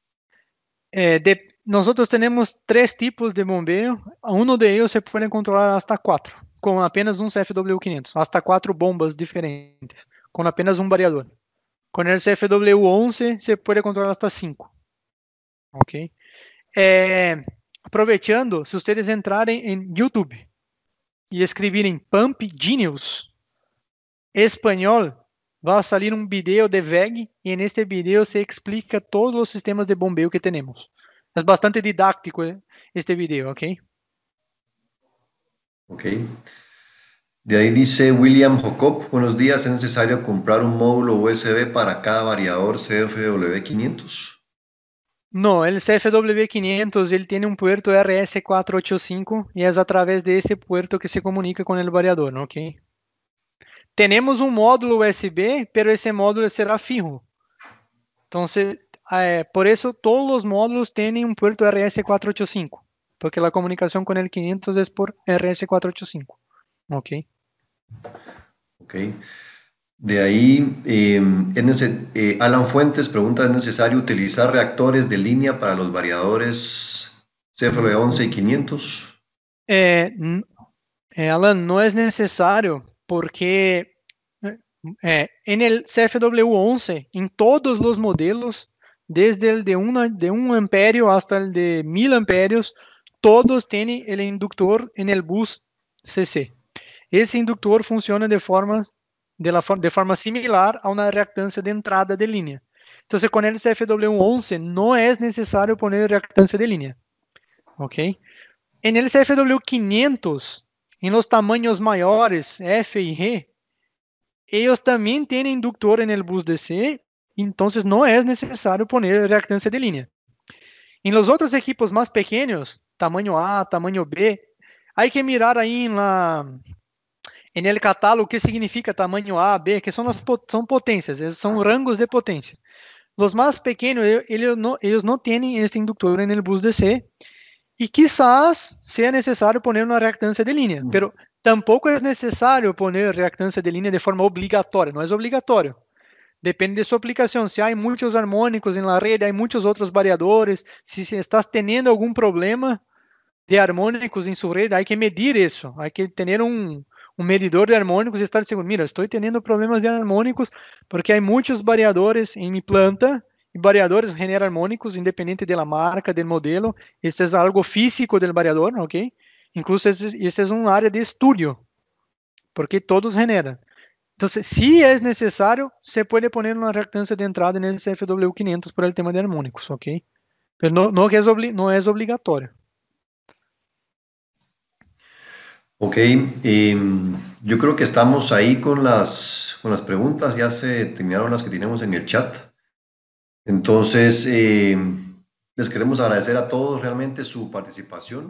Eh, nosotros tenemos tres tipos de bombeo. Uno de ellos se puede controlar hasta cuatro, con apenas un CFW 500, hasta cuatro bombas diferentes, con apenas un variador. Quando o CFW 11 você pode controlar hasta 5. Ok? É, aproveitando, se vocês entrarem em YouTube e escreverem Pump Genius espanhol, vai sair um vídeo de VEG e neste vídeo se explica todos os sistemas de bombeio que temos. É bastante didático eh, este vídeo, ok? Ok. De ahí dice William Jacob, buenos días, ¿es necesario comprar un módulo USB para cada variador CFW500? No, el CFW500 él tiene un puerto RS485 y es a través de ese puerto que se comunica con el variador, ¿ok? Tenemos un módulo USB, pero ese módulo será fijo. Entonces, eh, por eso todos los módulos tienen un puerto RS485, porque la comunicación con el 500 es por RS485. ¿ok? Ok, De ahí, em, eh, Alan Fuentes pregunta, ¿es necesario utilizar reactores de línea para los variadores cfw 11 y 500? Eh, eh, Alan, no es necesario porque en el CFW11, en todos los modelos, desde el de 1 de un amperio hasta el de 1000 amperios, todos tienen el inductor en el bus CC. Esse indutor funciona de forma, de, la, de forma similar a uma reactância de entrada de linha. Então, com el CFW11 não é necessário poner reactância de linha. Ok? En lcfw 500 em los tamanhos maiores, F e R, eles também têm indutor no bus DC, então não é necessário poner reactância de linha. Em los outros equipos mais pequenos, tamanho A, tamanho B, aí que mirar aí na NL catálogo, o que significa tamanho A, B, que são, nas, são potências, são rangos de potência. Os mais pequenos eles não têm este inductor en el bus DC e, quizás seja necessário poner uma reactância de línea, uhum. pero é necessário poner reactância de línea de forma obrigatória. Não é obrigatório. Depende de sua aplicação. Se há muitos harmônicos em la rede, há muitos outros variadores, Se estás tendo algum problema de harmônicos em sua rede, há que medir isso, Há que tener um um medidor de harmônicos e estar seguro. Mira, estou tendo problemas de harmônicos porque há muitos variadores em minha planta e variadores generam harmônicos independente da marca, do modelo. Isso é algo físico do variador, ok? Incluso isso é uma área de estudo, porque todos generam. Então, se é necessário, você pode pôr uma reactância de entrada nesse FW500 para o tema de harmônicos, ok? Mas não, não, é, não é obrigatório. Ok, em, yo creo que estamos ahí con las, con las preguntas, ya se terminaron las que tenemos en el chat. Entonces, em, les queremos agradecer a todos realmente su participación.